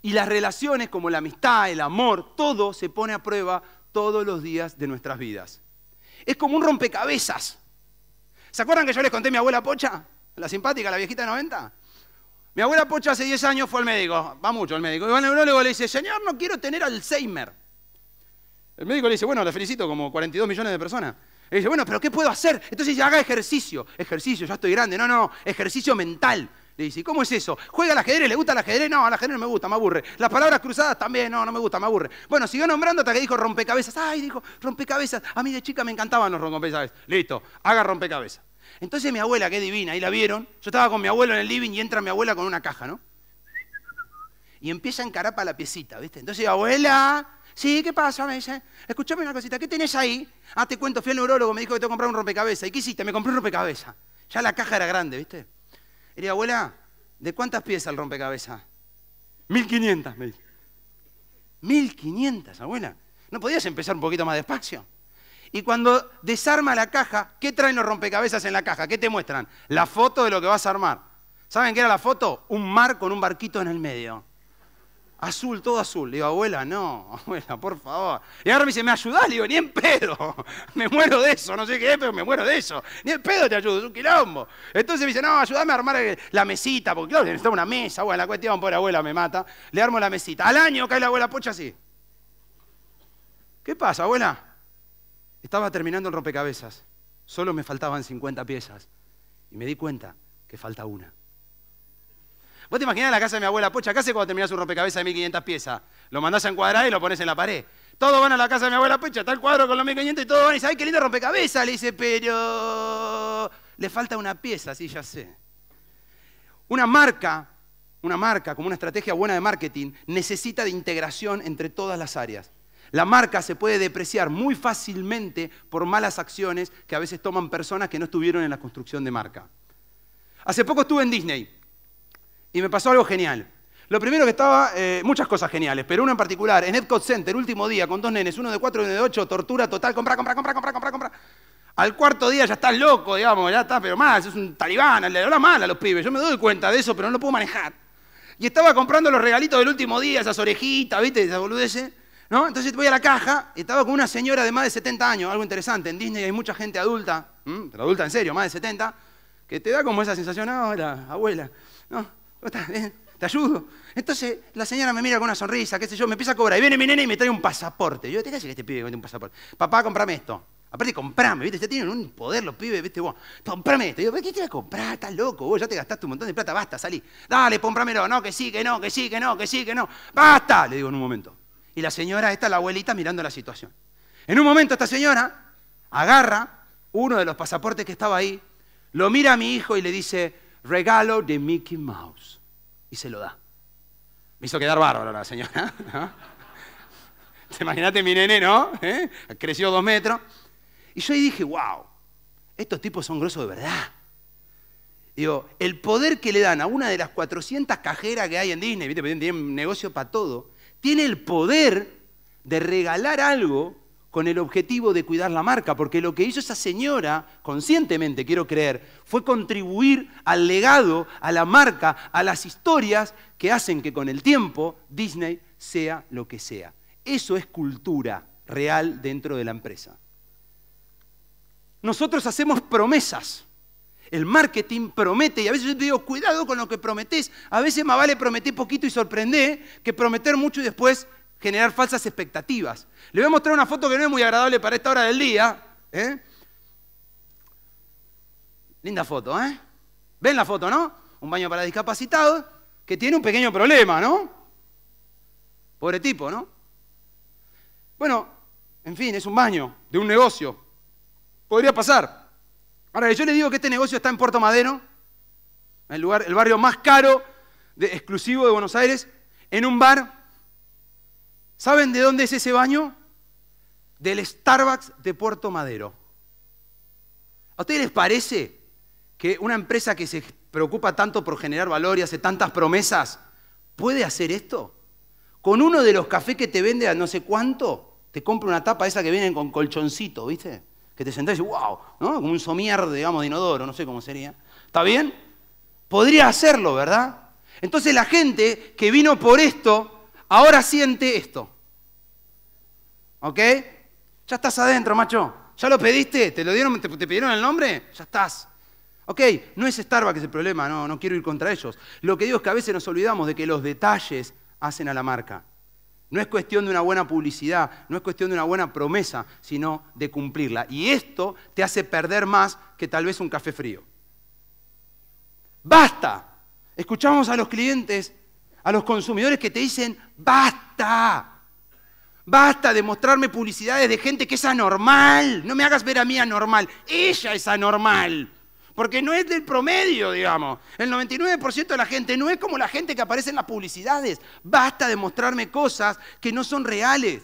Y las relaciones como la amistad, el amor, todo se pone a prueba todos los días de nuestras vidas. Es como un rompecabezas. ¿Se acuerdan que yo les conté a mi abuela Pocha? La simpática, la viejita de 90. Mi abuela Pocha hace 10 años fue al médico, va mucho al médico, y el neurólogo le dice, señor, no quiero tener Alzheimer. El médico le dice, bueno, le felicito como 42 millones de personas. Y dice, bueno, pero ¿qué puedo hacer? Entonces dice, haga ejercicio. Ejercicio, ya estoy grande. No, no, ejercicio mental. Le dice, ¿cómo es eso? ¿Juega al ajedrez? ¿Le gusta el ajedrez? No, al ajedrez no me gusta, me aburre. Las palabras cruzadas también, no, no me gusta, me aburre. Bueno, siguió nombrando hasta que dijo rompecabezas. Ay, dijo rompecabezas. A mí de chica me encantaban los rompecabezas. Listo, haga rompecabezas. Entonces mi abuela, que divina, ahí la vieron. Yo estaba con mi abuelo en el living y entra mi abuela con una caja, ¿no? Y empieza a encarar para la piecita, ¿viste? Entonces, abuela, Sí, ¿qué pasa? Me dice, escúchame una cosita, ¿qué tenés ahí? Ah, te cuento, fui al neurólogo, me dijo que tengo que comprar un rompecabezas. ¿Y qué hiciste? Me compré un rompecabezas. Ya la caja era grande, ¿viste? Y le abuela, ¿de cuántas piezas el rompecabezas? 1500, me dice. 1500, abuela. ¿No podías empezar un poquito más despacio? Y cuando desarma la caja, ¿qué traen los rompecabezas en la caja? ¿Qué te muestran? La foto de lo que vas a armar. ¿Saben qué era la foto? Un mar con un barquito en el medio azul, todo azul. Le digo, abuela, no, abuela, por favor. Y ahora me dice, ¿me ayudás? Le digo, ni en pedo. Me muero de eso, no sé qué es, pero me muero de eso. Ni en pedo te ayudo, es un quilombo. Entonces me dice, no, ayúdame a armar eh, la mesita, porque claro, necesito una mesa, bueno, la cuestión, pobre abuela, me mata. Le armo la mesita. Al año cae la abuela pocha así. ¿Qué pasa, abuela? Estaba terminando el rompecabezas. Solo me faltaban 50 piezas. Y me di cuenta que falta una. ¿Vos te imaginás la casa de mi abuela Pocha? ¿Qué hace cuando terminás un rompecabezas de 1500 piezas? Lo mandás a encuadrar y lo pones en la pared. Todos van a la casa de mi abuela Pocha, está el cuadro con los 1500 y todos van y dicen, ¡ay, qué lindo rompecabezas! Le dice, pero... Le falta una pieza, sí, ya sé. Una marca, una marca, como una estrategia buena de marketing, necesita de integración entre todas las áreas. La marca se puede depreciar muy fácilmente por malas acciones que a veces toman personas que no estuvieron en la construcción de marca. Hace poco estuve en Disney y me pasó algo genial. Lo primero que estaba, eh, muchas cosas geniales, pero una en particular, en Epcot Center, último día, con dos nenes, uno de cuatro y uno de ocho, tortura total, compra, compra, compra, compra, compra, compra. Al cuarto día ya estás loco, digamos, ya está, pero más, es un talibán, le habla mal a los pibes, yo me doy cuenta de eso, pero no lo puedo manejar. Y estaba comprando los regalitos del último día, esas orejitas, ¿viste? Esas Boludece, ¿No? Entonces voy a la caja, estaba con una señora de más de 70 años, algo interesante, en Disney hay mucha gente adulta, pero adulta en serio, más de 70, que te da como esa sensación, ahora, abuela, ¿no? ¿Eh? te ayudo. Entonces la señora me mira con una sonrisa, qué sé yo, me empieza a cobrar. Y viene mi nene y me trae un pasaporte. Yo, ¿qué hace que este pibe me un pasaporte? Papá, comprame esto. Aparte, comprame, ¿viste? Ya tienen un poder los pibes, ¿viste? Vos, comprame esto. yo, ¿qué te a comprar? Estás loco, vos ya te gastaste un montón de plata, basta, salí. Dale, comprámelo. No, que sí, que no, que sí, que no, que sí, que no. ¡Basta! Le digo en un momento. Y la señora, está, la abuelita, mirando la situación. En un momento, esta señora agarra uno de los pasaportes que estaba ahí, lo mira a mi hijo y le dice, regalo de Mickey Mouse. Y se lo da. Me hizo quedar bárbaro la señora. ¿no? ¿Te imaginaste mi nene, no? ¿Eh? Creció dos metros. Y yo ahí dije, wow, estos tipos son grosos de verdad. Digo, el poder que le dan a una de las 400 cajeras que hay en Disney, ¿viste? tienen negocio para todo, tiene el poder de regalar algo con el objetivo de cuidar la marca, porque lo que hizo esa señora, conscientemente quiero creer, fue contribuir al legado, a la marca, a las historias que hacen que con el tiempo Disney sea lo que sea. Eso es cultura real dentro de la empresa. Nosotros hacemos promesas. El marketing promete, y a veces yo te digo, cuidado con lo que prometés. A veces más vale prometer poquito y sorprender que prometer mucho y después generar falsas expectativas. Le voy a mostrar una foto que no es muy agradable para esta hora del día. ¿eh? Linda foto, ¿eh? ¿Ven la foto, no? Un baño para discapacitados que tiene un pequeño problema, ¿no? Pobre tipo, ¿no? Bueno, en fin, es un baño de un negocio. Podría pasar. Ahora, yo le digo que este negocio está en Puerto Madero, el, lugar, el barrio más caro, exclusivo de Buenos Aires, en un bar ¿Saben de dónde es ese baño? Del Starbucks de Puerto Madero. ¿A ustedes les parece que una empresa que se preocupa tanto por generar valor y hace tantas promesas puede hacer esto? Con uno de los cafés que te vende a no sé cuánto, te compra una tapa esa que viene con colchoncito, ¿viste? Que te sentás y wow, ¿no? Como un somier, digamos, de inodoro, no sé cómo sería. ¿Está bien? Podría hacerlo, ¿verdad? Entonces la gente que vino por esto Ahora siente esto. ¿Ok? Ya estás adentro, macho. ¿Ya lo pediste? ¿Te lo dieron? ¿Te, pidieron el nombre? Ya estás. Ok, no es Starbucks el problema, no, no quiero ir contra ellos. Lo que digo es que a veces nos olvidamos de que los detalles hacen a la marca. No es cuestión de una buena publicidad, no es cuestión de una buena promesa, sino de cumplirla. Y esto te hace perder más que tal vez un café frío. ¡Basta! Escuchamos a los clientes a los consumidores que te dicen, basta, basta de mostrarme publicidades de gente que es anormal, no me hagas ver a mí anormal, ella es anormal, porque no es del promedio, digamos, el 99% de la gente no es como la gente que aparece en las publicidades, basta de mostrarme cosas que no son reales.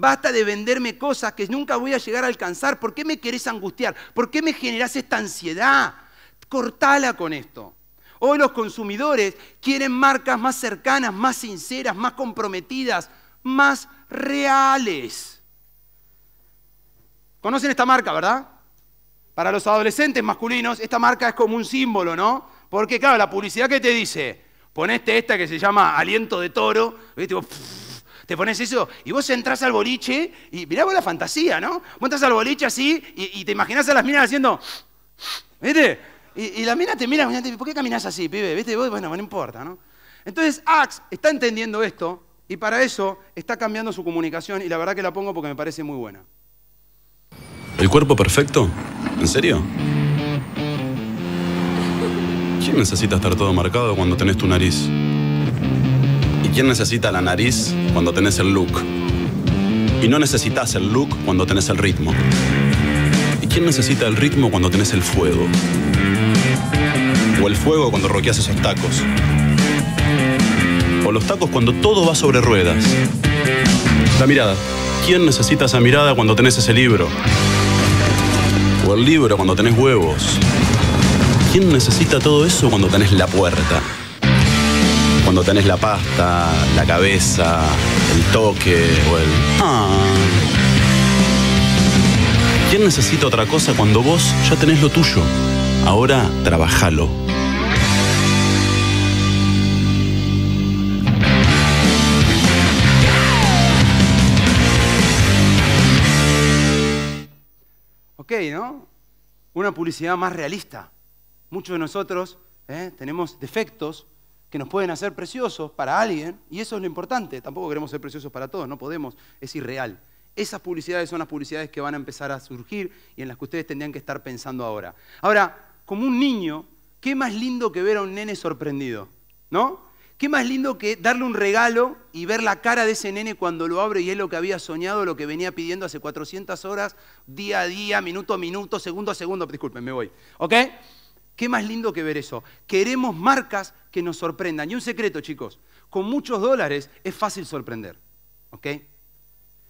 Basta de venderme cosas que nunca voy a llegar a alcanzar. ¿Por qué me querés angustiar? ¿Por qué me generás esta ansiedad? Cortala con esto. Hoy los consumidores quieren marcas más cercanas, más sinceras, más comprometidas, más reales. ¿Conocen esta marca, verdad? Para los adolescentes masculinos, esta marca es como un símbolo, ¿no? Porque, claro, la publicidad que te dice, ponete esta que se llama aliento de toro, te pones eso y vos entras al boliche y mirá vos la fantasía, ¿no? Vos entras al boliche así y, te imaginás a las minas haciendo, ¿viste? Y, la mina te mira, ¿por qué caminas así, pibe? ¿Viste? Vos, bueno, no importa, ¿no? Entonces, Ax está entendiendo esto y para eso está cambiando su comunicación y la verdad que la pongo porque me parece muy buena. ¿El cuerpo perfecto? ¿En serio? ¿Quién necesita estar todo marcado cuando tenés tu nariz? ¿Y quién necesita la nariz cuando tenés el look? Y no necesitas el look cuando tenés el ritmo. ¿Y quién necesita el ritmo cuando tenés el fuego? o el fuego cuando roqueas esos tacos, o los tacos cuando todo va sobre ruedas. La mirada. ¿Quién necesita esa mirada cuando tenés ese libro? O el libro cuando tenés huevos. ¿Quién necesita todo eso cuando tenés la puerta? Cuando tenés la pasta, la cabeza, el toque o el... ¿Quién necesita otra cosa cuando vos ya tenés lo tuyo? Ahora trabajalo. una publicidad más realista. Muchos de nosotros eh, tenemos defectos que nos pueden hacer preciosos para alguien, y eso es lo importante. Tampoco queremos ser preciosos para todos, no podemos, es irreal. Esas publicidades son las publicidades que van a empezar a surgir y en las que ustedes tendrían que estar pensando ahora. Ahora, como un niño, qué más lindo que ver a un nene sorprendido, ¿no? Qué más lindo que darle un regalo y ver la cara de ese nene cuando lo abre y es lo que había soñado, lo que venía pidiendo hace 400 horas, día a día, minuto a minuto, segundo a segundo. Disculpen, me voy. ¿Ok? Qué más lindo que ver eso. Queremos marcas que nos sorprendan. Y un secreto, chicos, con muchos dólares es fácil sorprender. ¿Ok?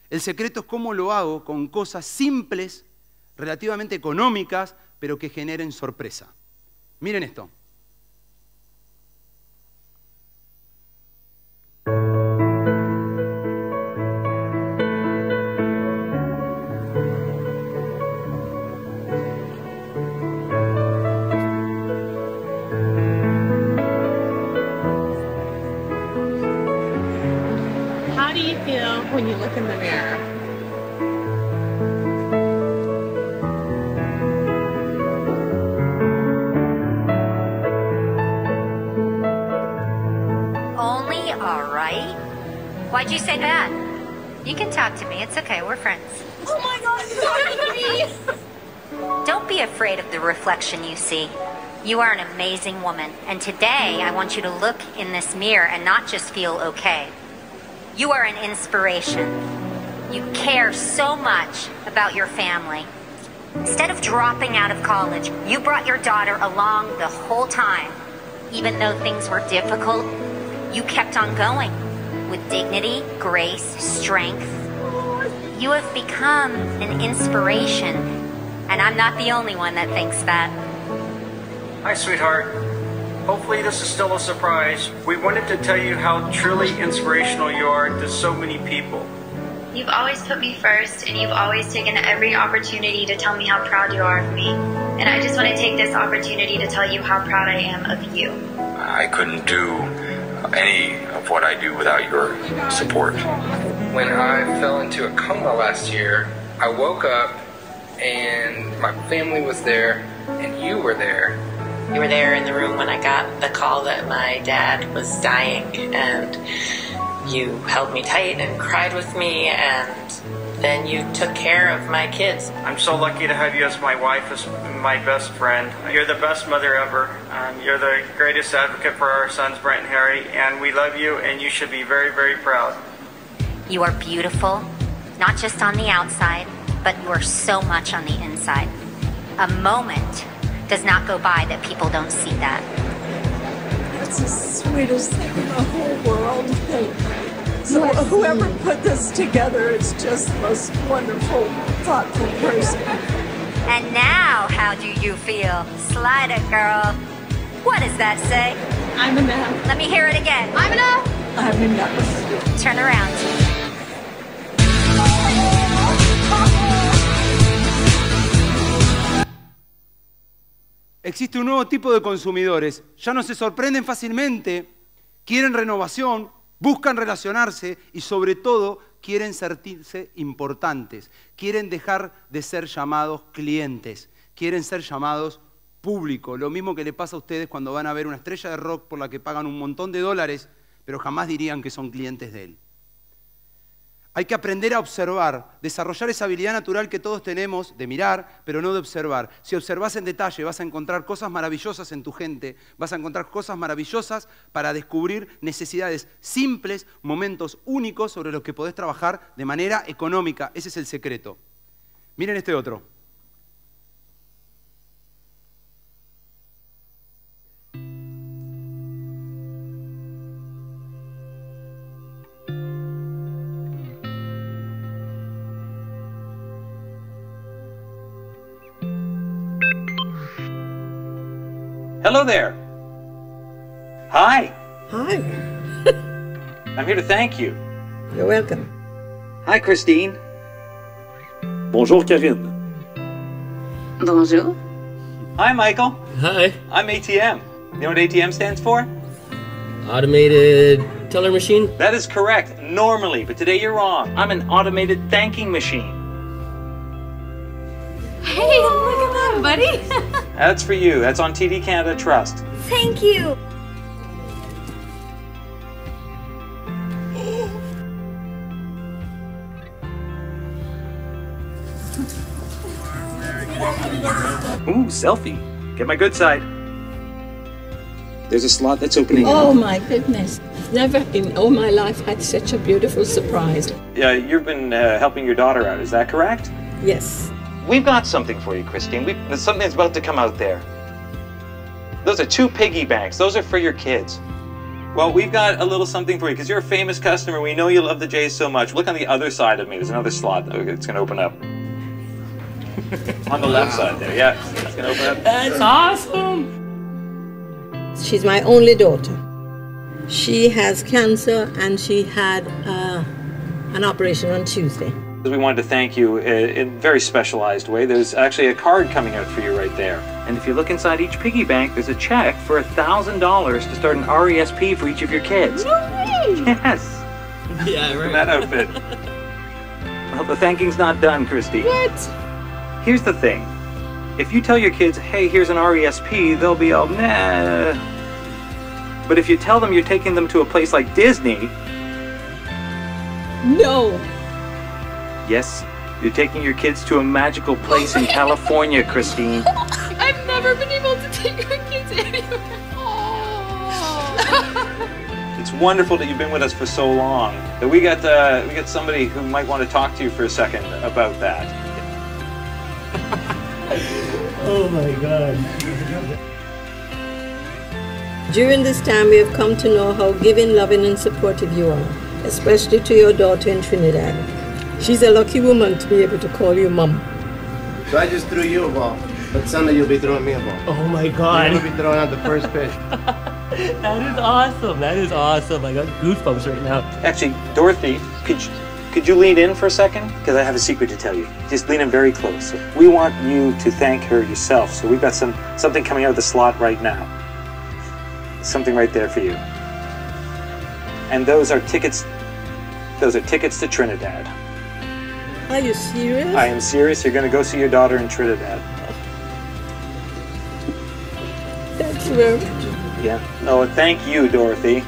El secreto es cómo lo hago con cosas simples, relativamente económicas, pero que generen sorpresa. Miren esto. would you say that? You can talk to me. It's okay. We're friends. Oh my god, to me! Don't be afraid of the reflection you see. You are an amazing woman, and today I want you to look in this mirror and not just feel okay. You are an inspiration. You care so much about your family. Instead of dropping out of college, you brought your daughter along the whole time. Even though things were difficult, you kept on going with dignity, grace, strength. You have become an inspiration, and I'm not the only one that thinks that. Hi, sweetheart. Hopefully, this is still a surprise. We wanted to tell you how truly inspirational you are to so many people. You've always put me first, and you've always taken every opportunity to tell me how proud you are of me. And I just want to take this opportunity to tell you how proud I am of you. I couldn't do any of what I do without your support. When I fell into a coma last year, I woke up and my family was there and you were there. You were there in the room when I got the call that my dad was dying and you held me tight and cried with me and then you took care of my kids. I'm so lucky to have you as my wife, as my best friend. You're the best mother ever. Um, you're the greatest advocate for our sons, Brent and Harry, and we love you, and you should be very, very proud. You are beautiful, not just on the outside, but you are so much on the inside. A moment does not go by that people don't see that. That's the sweetest thing in the whole world. So whoever put this together is just the most wonderful, thoughtful person. And now, how do you feel, Slider girl? What does that say? I'm enough. Let me hear it again. I'm enough. I'm enough. Turn around. Existe un nuevo tipo de consumidores. Ya no se sorprenden fácilmente, quieren renovación, buscan relacionarse y sobre todo quieren sentirse importantes, quieren dejar de ser llamados clientes, quieren ser llamados público. Lo mismo que le pasa a ustedes cuando van a ver una estrella de rock por la que pagan un montón de dólares, pero jamás dirían que son clientes de él. Hay que aprender a observar, desarrollar esa habilidad natural que todos tenemos de mirar, pero no de observar. Si observas en detalle, vas a encontrar cosas maravillosas en tu gente, vas a encontrar cosas maravillosas para descubrir necesidades simples, momentos únicos sobre los que podés trabajar de manera económica. Ese es el secreto. Miren este otro. Hello there. Hi. Hi. I'm here to thank you. You're welcome. Hi, Christine. Bonjour, Karine. Bonjour. Hi, Michael. Hi. I'm ATM. You know what ATM stands for? Automated teller machine? That is correct, normally, but today you're wrong. I'm an automated thanking machine. Hey, look at that, buddy. That's for you. That's on TD Canada Trust. Thank you. Ooh, selfie. Get my good side. There's a slot that's opening. Oh my goodness. Never in all my life had such a beautiful surprise. Yeah, you've been uh, helping your daughter out, is that correct? Yes. We've got something for you, Christine. We've, about to come out there. Those are two piggy banks. Those are for your kids. Well, we've got a little something for you because you're a famous customer. We know you love the Jays so much. Look on the other side of me. There's another slot. It's going to open up. on the left side there, yeah. It's going to open up. That's awesome. She's my only daughter. She has cancer and she had uh, an operation on Tuesday. We wanted to thank you uh, in a very specialized way. There's actually a card coming out for you right there. And if you look inside each piggy bank, there's a check for $1,000 to start an RESP for each of your kids. No way! Yes! Yeah, right. that outfit. well, the thanking's not done, Christy. What? Here's the thing. If you tell your kids, hey, here's an RESP, they'll be all, nah. But if you tell them you're taking them to a place like Disney... No! Yes, you're taking your kids to a magical place in California, Christine. I've never been able to take my kids anywhere. it's wonderful that you've been with us for so long. That we got uh, we got somebody who might want to talk to you for a second about that. oh my God. During this time, we have come to know how giving, loving, and supportive you are, especially to your daughter in Trinidad. She's a lucky woman to be able to call you mom. So I just threw you a ball, but Sunday you'll be throwing me a ball. Oh my God! You'll be throwing out the first pitch. that is awesome. That is awesome. I got goosebumps right now. Actually, Dorothy, could you, could you lean in for a second? Because I have a secret to tell you. Just lean in very close. We want you to thank her yourself. So we've got some something coming out of the slot right now. Something right there for you. And those are tickets. Those are tickets to Trinidad. Are you serious? I am serious. You're going to go see your daughter in Trinidad. That's rude. Yeah. Oh, thank you, Dorothy.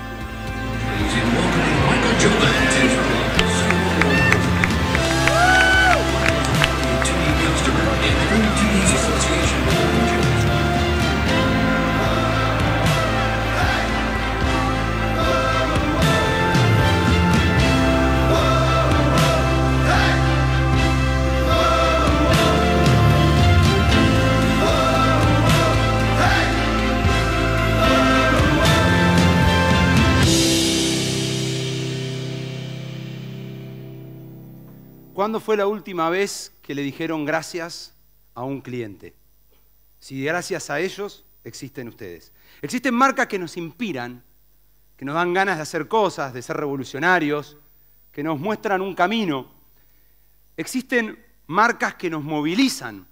¿Cuándo fue la última vez que le dijeron gracias a un cliente? Si gracias a ellos existen ustedes. Existen marcas que nos inspiran, que nos dan ganas de hacer cosas, de ser revolucionarios, que nos muestran un camino. Existen marcas que nos movilizan,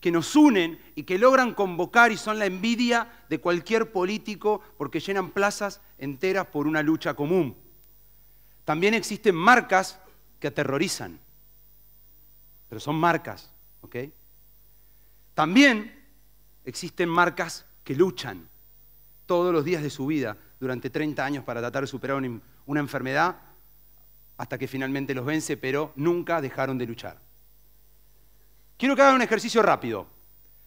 que nos unen y que logran convocar y son la envidia de cualquier político porque llenan plazas enteras por una lucha común. También existen marcas que aterrorizan, pero son marcas, ¿ok? También existen marcas que luchan todos los días de su vida durante 30 años para tratar de superar una enfermedad hasta que finalmente los vence, pero nunca dejaron de luchar. Quiero que hagan un ejercicio rápido.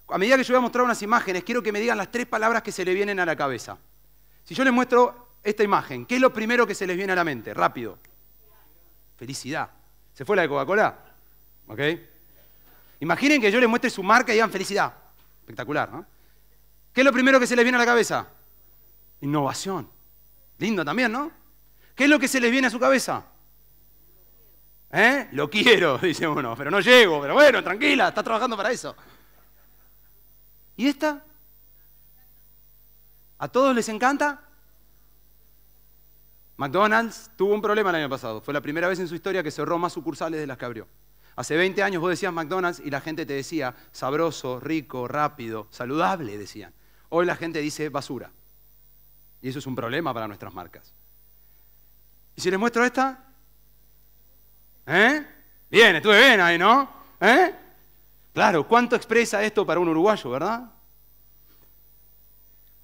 A medida que yo voy a mostrar unas imágenes, quiero que me digan las tres palabras que se les vienen a la cabeza. Si yo les muestro esta imagen, ¿qué es lo primero que se les viene a la mente? Rápido. Felicidad. ¿Se fue la de Coca-Cola? ¿Ok? Imaginen que yo les muestre su marca y digan felicidad. Espectacular, ¿no? ¿Qué es lo primero que se les viene a la cabeza? Innovación. Lindo también, ¿no? ¿Qué es lo que se les viene a su cabeza? ¿Eh? Lo quiero, dice uno, pero no llego, pero bueno, tranquila, está trabajando para eso. ¿Y esta? ¿A todos les encanta? McDonald's tuvo un problema el año pasado. Fue la primera vez en su historia que cerró más sucursales de las que abrió. Hace 20 años vos decías McDonald's y la gente te decía sabroso, rico, rápido, saludable, decían. Hoy la gente dice basura. Y eso es un problema para nuestras marcas. ¿Y si les muestro esta? ¿Eh? Bien, estuve bien ahí, ¿no? ¿Eh? Claro, ¿cuánto expresa esto para un uruguayo, verdad?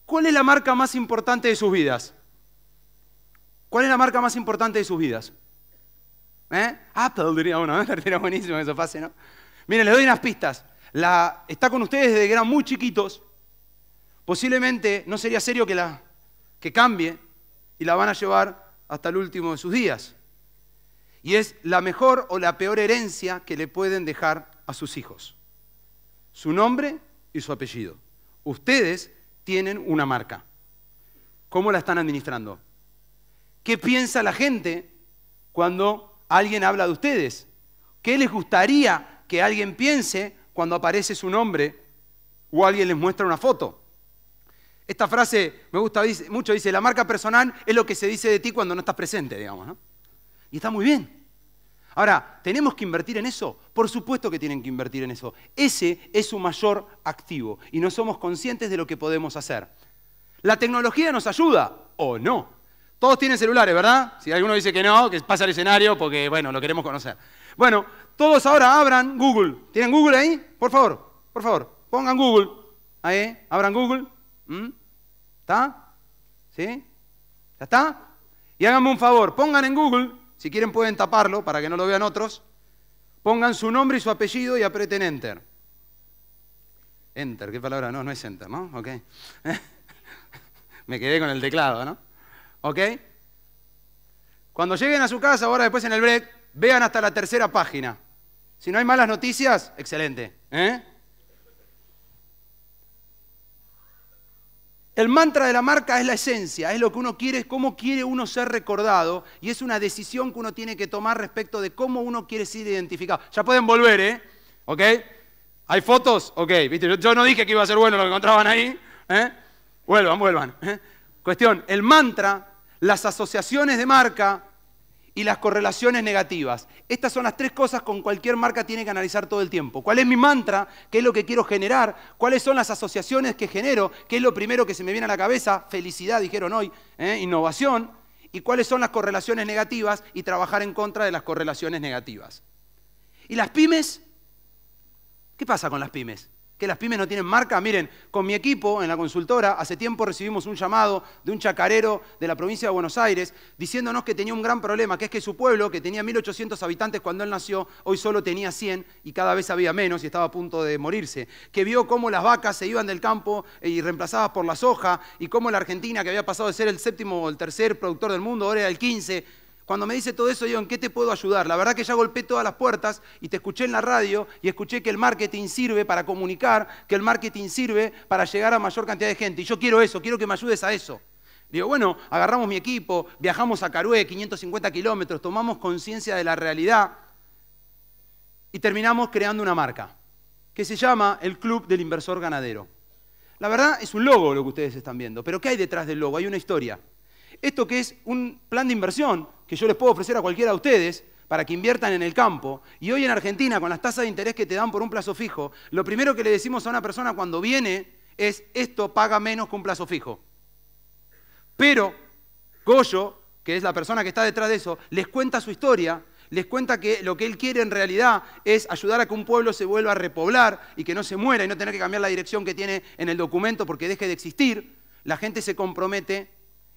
¿Cuál es la marca más importante de sus vidas? ¿Cuál es la marca más importante de sus vidas? ¿Eh? Apple, diría uno, ¿eh? Sería buenísimo que eso pase, ¿no? Miren, les doy unas pistas. La, está con ustedes desde que eran muy chiquitos. Posiblemente no sería serio que, la, que cambie y la van a llevar hasta el último de sus días. Y es la mejor o la peor herencia que le pueden dejar a sus hijos. Su nombre y su apellido. Ustedes tienen una marca. ¿Cómo la están administrando? ¿Qué piensa la gente cuando alguien habla de ustedes. ¿Qué les gustaría que alguien piense cuando aparece su nombre o alguien les muestra una foto? Esta frase me gusta mucho, dice, la marca personal es lo que se dice de ti cuando no estás presente, digamos. Y está muy bien. Ahora, ¿tenemos que invertir en eso? Por supuesto que tienen que invertir en eso. Ese es su mayor activo y no somos conscientes de lo que podemos hacer. ¿La tecnología nos ayuda o no? Todos tienen celulares, ¿verdad? Si alguno dice que no, que pasa al escenario porque, bueno, lo queremos conocer. Bueno, todos ahora abran Google. ¿Tienen Google ahí? Por favor, por favor, pongan Google. Ahí, abran Google. ¿Mm? ¿Está? ¿Sí? ¿Ya está? Y háganme un favor, pongan en Google, si quieren pueden taparlo para que no lo vean otros, pongan su nombre y su apellido y aprieten Enter. Enter, qué palabra, no, no es Enter, ¿no? Ok. Me quedé con el teclado, ¿no? ¿Ok? Cuando lleguen a su casa, ahora después en el break, vean hasta la tercera página. Si no hay malas noticias, excelente. ¿eh? El mantra de la marca es la esencia, es lo que uno quiere, es cómo quiere uno ser recordado y es una decisión que uno tiene que tomar respecto de cómo uno quiere ser identificado. Ya pueden volver, ¿eh? ¿Ok? ¿Hay fotos? Ok, yo, no dije que iba a ser bueno lo que encontraban ahí. ¿eh? Vuelvan, vuelvan. ¿eh? Cuestión, el mantra las asociaciones de marca y las correlaciones negativas. Estas son las tres cosas con cualquier marca tiene que analizar todo el tiempo. ¿Cuál es mi mantra? ¿Qué es lo que quiero generar? ¿Cuáles son las asociaciones que genero? ¿Qué es lo primero que se me viene a la cabeza? Felicidad, dijeron hoy, ¿eh? innovación. ¿Y cuáles son las correlaciones negativas? Y trabajar en contra de las correlaciones negativas. ¿Y las pymes? ¿Qué pasa con las pymes? que las pymes no tienen marca. Miren, con mi equipo en la consultora, hace tiempo recibimos un llamado de un chacarero de la provincia de Buenos Aires diciéndonos que tenía un gran problema, que es que su pueblo, que tenía 1.800 habitantes cuando él nació, hoy solo tenía 100 y cada vez había menos y estaba a punto de morirse. Que vio cómo las vacas se iban del campo y reemplazadas por la soja y cómo la Argentina, que había pasado de ser el séptimo o el tercer productor del mundo, ahora era el 15 cuando me dice todo eso, digo, ¿en qué te puedo ayudar? La verdad que ya golpeé todas las puertas y te escuché en la radio y escuché que el marketing sirve para comunicar, que el marketing sirve para llegar a mayor cantidad de gente. Y yo quiero eso, quiero que me ayudes a eso. Digo, bueno, agarramos mi equipo, viajamos a Carué, 550 kilómetros, tomamos conciencia de la realidad y terminamos creando una marca que se llama el Club del Inversor Ganadero. La verdad es un logo lo que ustedes están viendo, pero ¿qué hay detrás del logo? Hay una historia esto que es un plan de inversión que yo les puedo ofrecer a cualquiera de ustedes para que inviertan en el campo. Y hoy en Argentina, con las tasas de interés que te dan por un plazo fijo, lo primero que le decimos a una persona cuando viene es esto paga menos que un plazo fijo. Pero Goyo, que es la persona que está detrás de eso, les cuenta su historia, les cuenta que lo que él quiere en realidad es ayudar a que un pueblo se vuelva a repoblar y que no se muera y no tener que cambiar la dirección que tiene en el documento porque deje de existir. La gente se compromete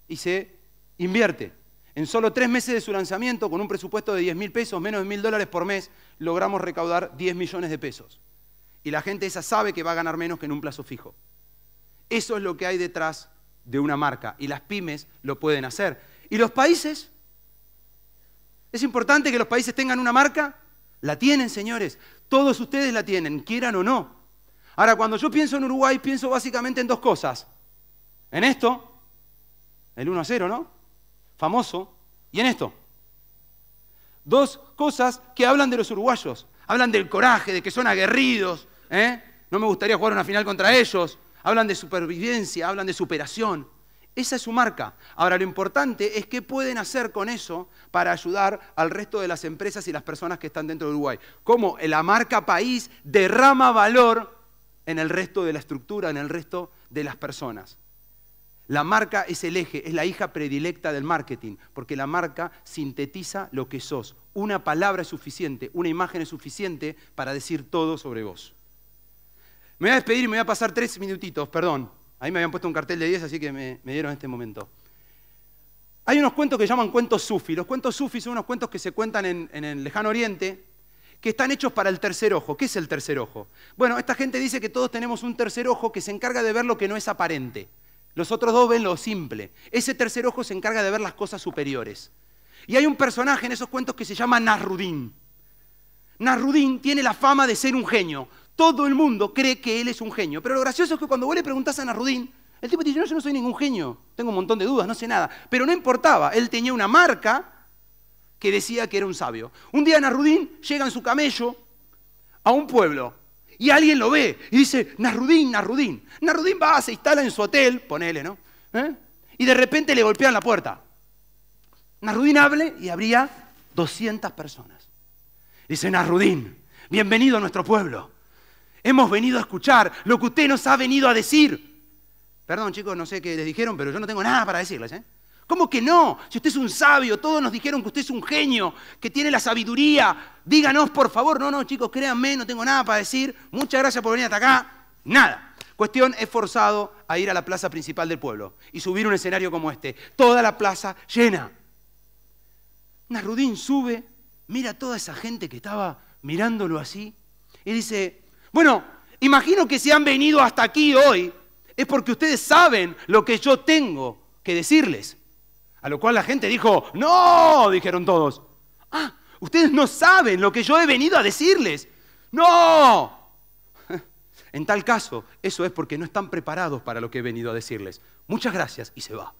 y se Invierte. En solo tres meses de su lanzamiento, con un presupuesto de 10 mil pesos, menos de mil dólares por mes, logramos recaudar 10 millones de pesos. Y la gente esa sabe que va a ganar menos que en un plazo fijo. Eso es lo que hay detrás de una marca y las pymes lo pueden hacer. ¿Y los países? ¿Es importante que los países tengan una marca? La tienen, señores. Todos ustedes la tienen, quieran o no. Ahora, cuando yo pienso en Uruguay, pienso básicamente en dos cosas. En esto, el 1 a 0, ¿no? famoso, y en esto. Dos cosas que hablan de los uruguayos. Hablan del coraje, de que son aguerridos. ¿eh? No me gustaría jugar una final contra ellos. Hablan de supervivencia, hablan de superación. Esa es su marca. Ahora, lo importante es qué pueden hacer con eso para ayudar al resto de las empresas y las personas que están dentro de Uruguay. Cómo la marca país derrama valor en el resto de la estructura, en el resto de las personas. La marca es el eje, es la hija predilecta del marketing, porque la marca sintetiza lo que sos. Una palabra es suficiente, una imagen es suficiente para decir todo sobre vos. Me voy a despedir y me voy a pasar tres minutitos, perdón. Ahí me habían puesto un cartel de 10, así que me, dieron este momento. Hay unos cuentos que llaman cuentos sufi. Los cuentos sufi son unos cuentos que se cuentan en el lejano oriente, que están hechos para el tercer ojo. ¿Qué es el tercer ojo? Bueno, esta gente dice que todos tenemos un tercer ojo que se encarga de ver lo que no es aparente. Los otros dos ven lo simple. Ese tercer ojo se encarga de ver las cosas superiores. Y hay un personaje en esos cuentos que se llama Narrudín Narrudín tiene la fama de ser un genio. Todo el mundo cree que él es un genio. Pero lo gracioso es que cuando vos le preguntás a Narrudín, el tipo te dice, no, yo no soy ningún genio. Tengo un montón de dudas, no sé nada. Pero no importaba. Él tenía una marca que decía que era un sabio. Un día Narrudín llega en su camello a un pueblo y alguien lo ve y dice, Narudín, Narudín. Narudín va, se instala en su hotel, ponele, ¿no? ¿Eh? Y de repente le golpean la puerta. Narudín hable y habría 200 personas. Dice, Narudín, bienvenido a nuestro pueblo. Hemos venido a escuchar lo que usted nos ha venido a decir. Perdón, chicos, no sé qué les dijeron, pero yo no tengo nada para decirles, ¿eh? ¿Cómo que no? Si usted es un sabio, todos nos dijeron que usted es un genio, que tiene la sabiduría, díganos por favor. No, no, chicos, créanme, no tengo nada para decir. Muchas gracias por venir hasta acá. Nada. Cuestión, es forzado a ir a la plaza principal del pueblo y subir un escenario como este. Toda la plaza llena. Narudín sube, mira toda esa gente que estaba mirándolo así y dice, bueno, imagino que si han venido hasta aquí hoy es porque ustedes saben lo que yo tengo que decirles. A lo cual la gente dijo, no, dijeron todos. Ah, ustedes no saben lo que yo he venido a decirles. No. En tal caso, eso es porque no están preparados para lo que he venido a decirles. Muchas gracias y se va.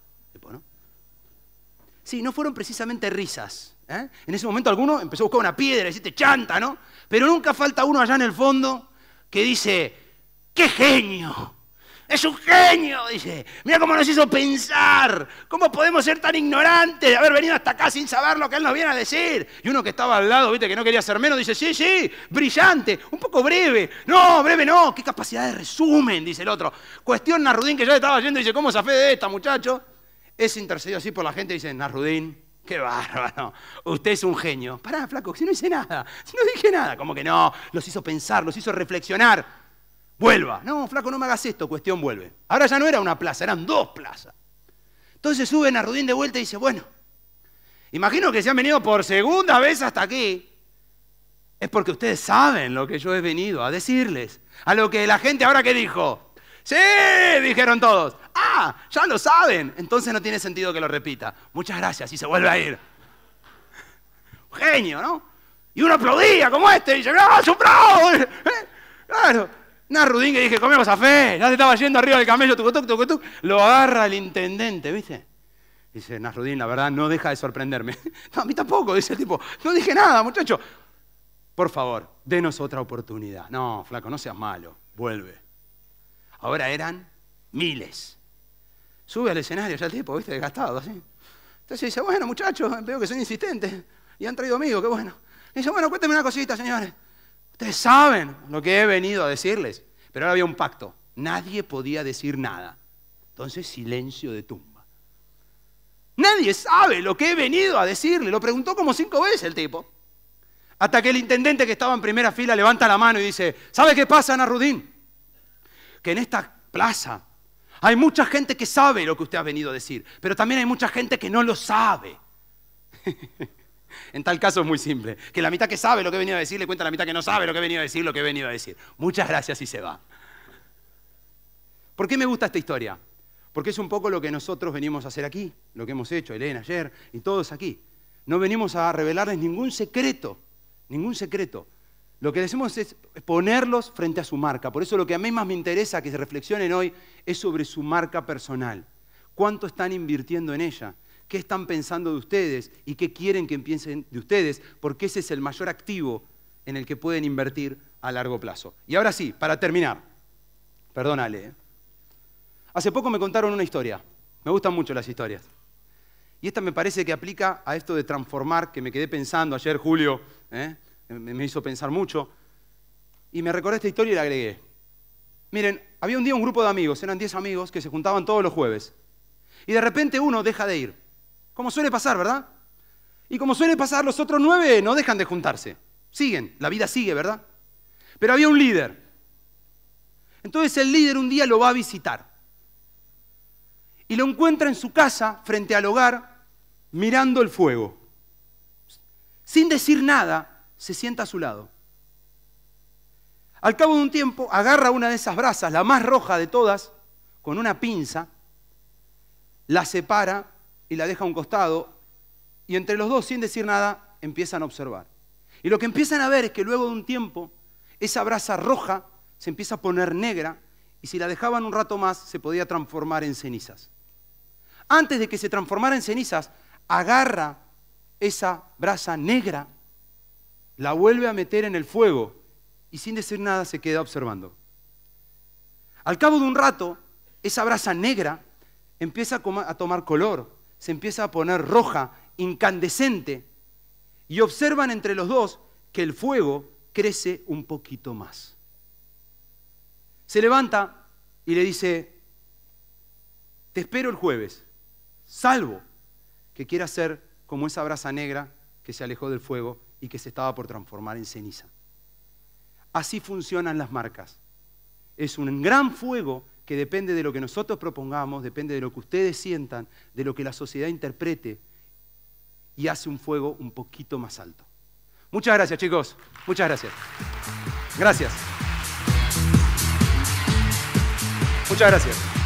Sí, no fueron precisamente risas. ¿eh? En ese momento alguno empezó a buscar una piedra y te chanta, ¿no? Pero nunca falta uno allá en el fondo que dice, ¡qué genio! Es un genio, dice. Mira cómo nos hizo pensar. ¿Cómo podemos ser tan ignorantes de haber venido hasta acá sin saber lo que él nos viene a decir? Y uno que estaba al lado, viste, que no quería ser menos, dice, sí, sí, brillante, un poco breve. No, breve no, qué capacidad de resumen, dice el otro. Cuestión Narudín que yo le estaba yendo, dice, ¿cómo se fe de esta, muchacho? Es intercedido así por la gente, y dice, Narudín, Qué bárbaro. Usted es un genio. Pará, flaco, si no hice nada, si no dije nada. Como que no, los hizo pensar, los hizo reflexionar. Vuelva. No, flaco, no me hagas esto. Cuestión, vuelve. Ahora ya no era una plaza, eran dos plazas. Entonces suben a Rudín de vuelta y dice, bueno, imagino que se han venido por segunda vez hasta aquí. Es porque ustedes saben lo que yo he venido a decirles. A lo que la gente ahora que dijo. Sí, dijeron todos. Ah, ya lo saben. Entonces no tiene sentido que lo repita. Muchas gracias y se vuelve a ir. Genio, ¿no? Y uno aplaudía como este y dice, ¡ah, su bravo! ¿eh? Claro. Una que dije, comemos a fe, ya se estaba yendo arriba del camello, tucutuc, tucutuc. Lo agarra el intendente, ¿viste? Dice, Nasrudín, la verdad no deja de sorprenderme. No, a mí tampoco, dice el tipo. No dije nada, muchacho. Por favor, denos otra oportunidad. No, flaco, no seas malo. Vuelve. Ahora eran miles. Sube al escenario ya el tipo, viste, desgastado así. Entonces dice, bueno, muchachos, veo que son insistentes y han traído amigos, qué bueno. dice, bueno, cuénteme una cosita, señores. Ustedes saben lo que he venido a decirles. Pero ahora había un pacto. Nadie podía decir nada. Entonces silencio de tumba. Nadie sabe lo que he venido a decirle. Lo preguntó como cinco veces el tipo. Hasta que el intendente que estaba en primera fila levanta la mano y dice, ¿sabe qué pasa, Ana Rudín? Que en esta plaza hay mucha gente que sabe lo que usted ha venido a decir, pero también hay mucha gente que no lo sabe. En tal caso es muy simple. Que la mitad que sabe lo que he venido a decir le cuenta a la mitad que no sabe lo que he venido a decir, lo que he venido a decir. Muchas gracias y se va. ¿Por qué me gusta esta historia? Porque es un poco lo que nosotros venimos a hacer aquí, lo que hemos hecho, Elena ayer y todos aquí. No venimos a revelarles ningún secreto, ningún secreto. Lo que decimos es ponerlos frente a su marca. Por eso lo que a mí más me interesa que se reflexionen hoy es sobre su marca personal. ¿Cuánto están invirtiendo en ella? qué están pensando de ustedes y qué quieren que piensen de ustedes, porque ese es el mayor activo en el que pueden invertir a largo plazo. Y ahora sí, para terminar, perdónale. ¿eh? Hace poco me contaron una historia, me gustan mucho las historias. Y esta me parece que aplica a esto de transformar, que me quedé pensando ayer, Julio, ¿eh? me hizo pensar mucho. Y me recordé esta historia y la agregué. Miren, había un día un grupo de amigos, eran 10 amigos que se juntaban todos los jueves. Y de repente uno deja de ir. Como suele pasar, ¿verdad? Y como suele pasar, los otros nueve no dejan de juntarse. Siguen, la vida sigue, ¿verdad? Pero había un líder. Entonces el líder un día lo va a visitar. Y lo encuentra en su casa, frente al hogar, mirando el fuego. Sin decir nada, se sienta a su lado. Al cabo de un tiempo, agarra una de esas brasas, la más roja de todas, con una pinza, la separa y la deja a un costado, y entre los dos, sin decir nada, empiezan a observar. Y lo que empiezan a ver es que luego de un tiempo, esa brasa roja se empieza a poner negra, y si la dejaban un rato más, se podía transformar en cenizas. Antes de que se transformara en cenizas, agarra esa brasa negra, la vuelve a meter en el fuego y sin decir nada se queda observando. Al cabo de un rato, esa brasa negra empieza a tomar color, se empieza a poner roja, incandescente, y observan entre los dos que el fuego crece un poquito más. Se levanta y le dice, te espero el jueves, salvo que quiera ser como esa brasa negra que se alejó del fuego y que se estaba por transformar en ceniza. Así funcionan las marcas. Es un gran fuego que depende de lo que nosotros propongamos, depende de lo que ustedes sientan, de lo que la sociedad interprete y hace un fuego un poquito más alto. Muchas gracias, chicos. Muchas gracias. Gracias. Muchas gracias.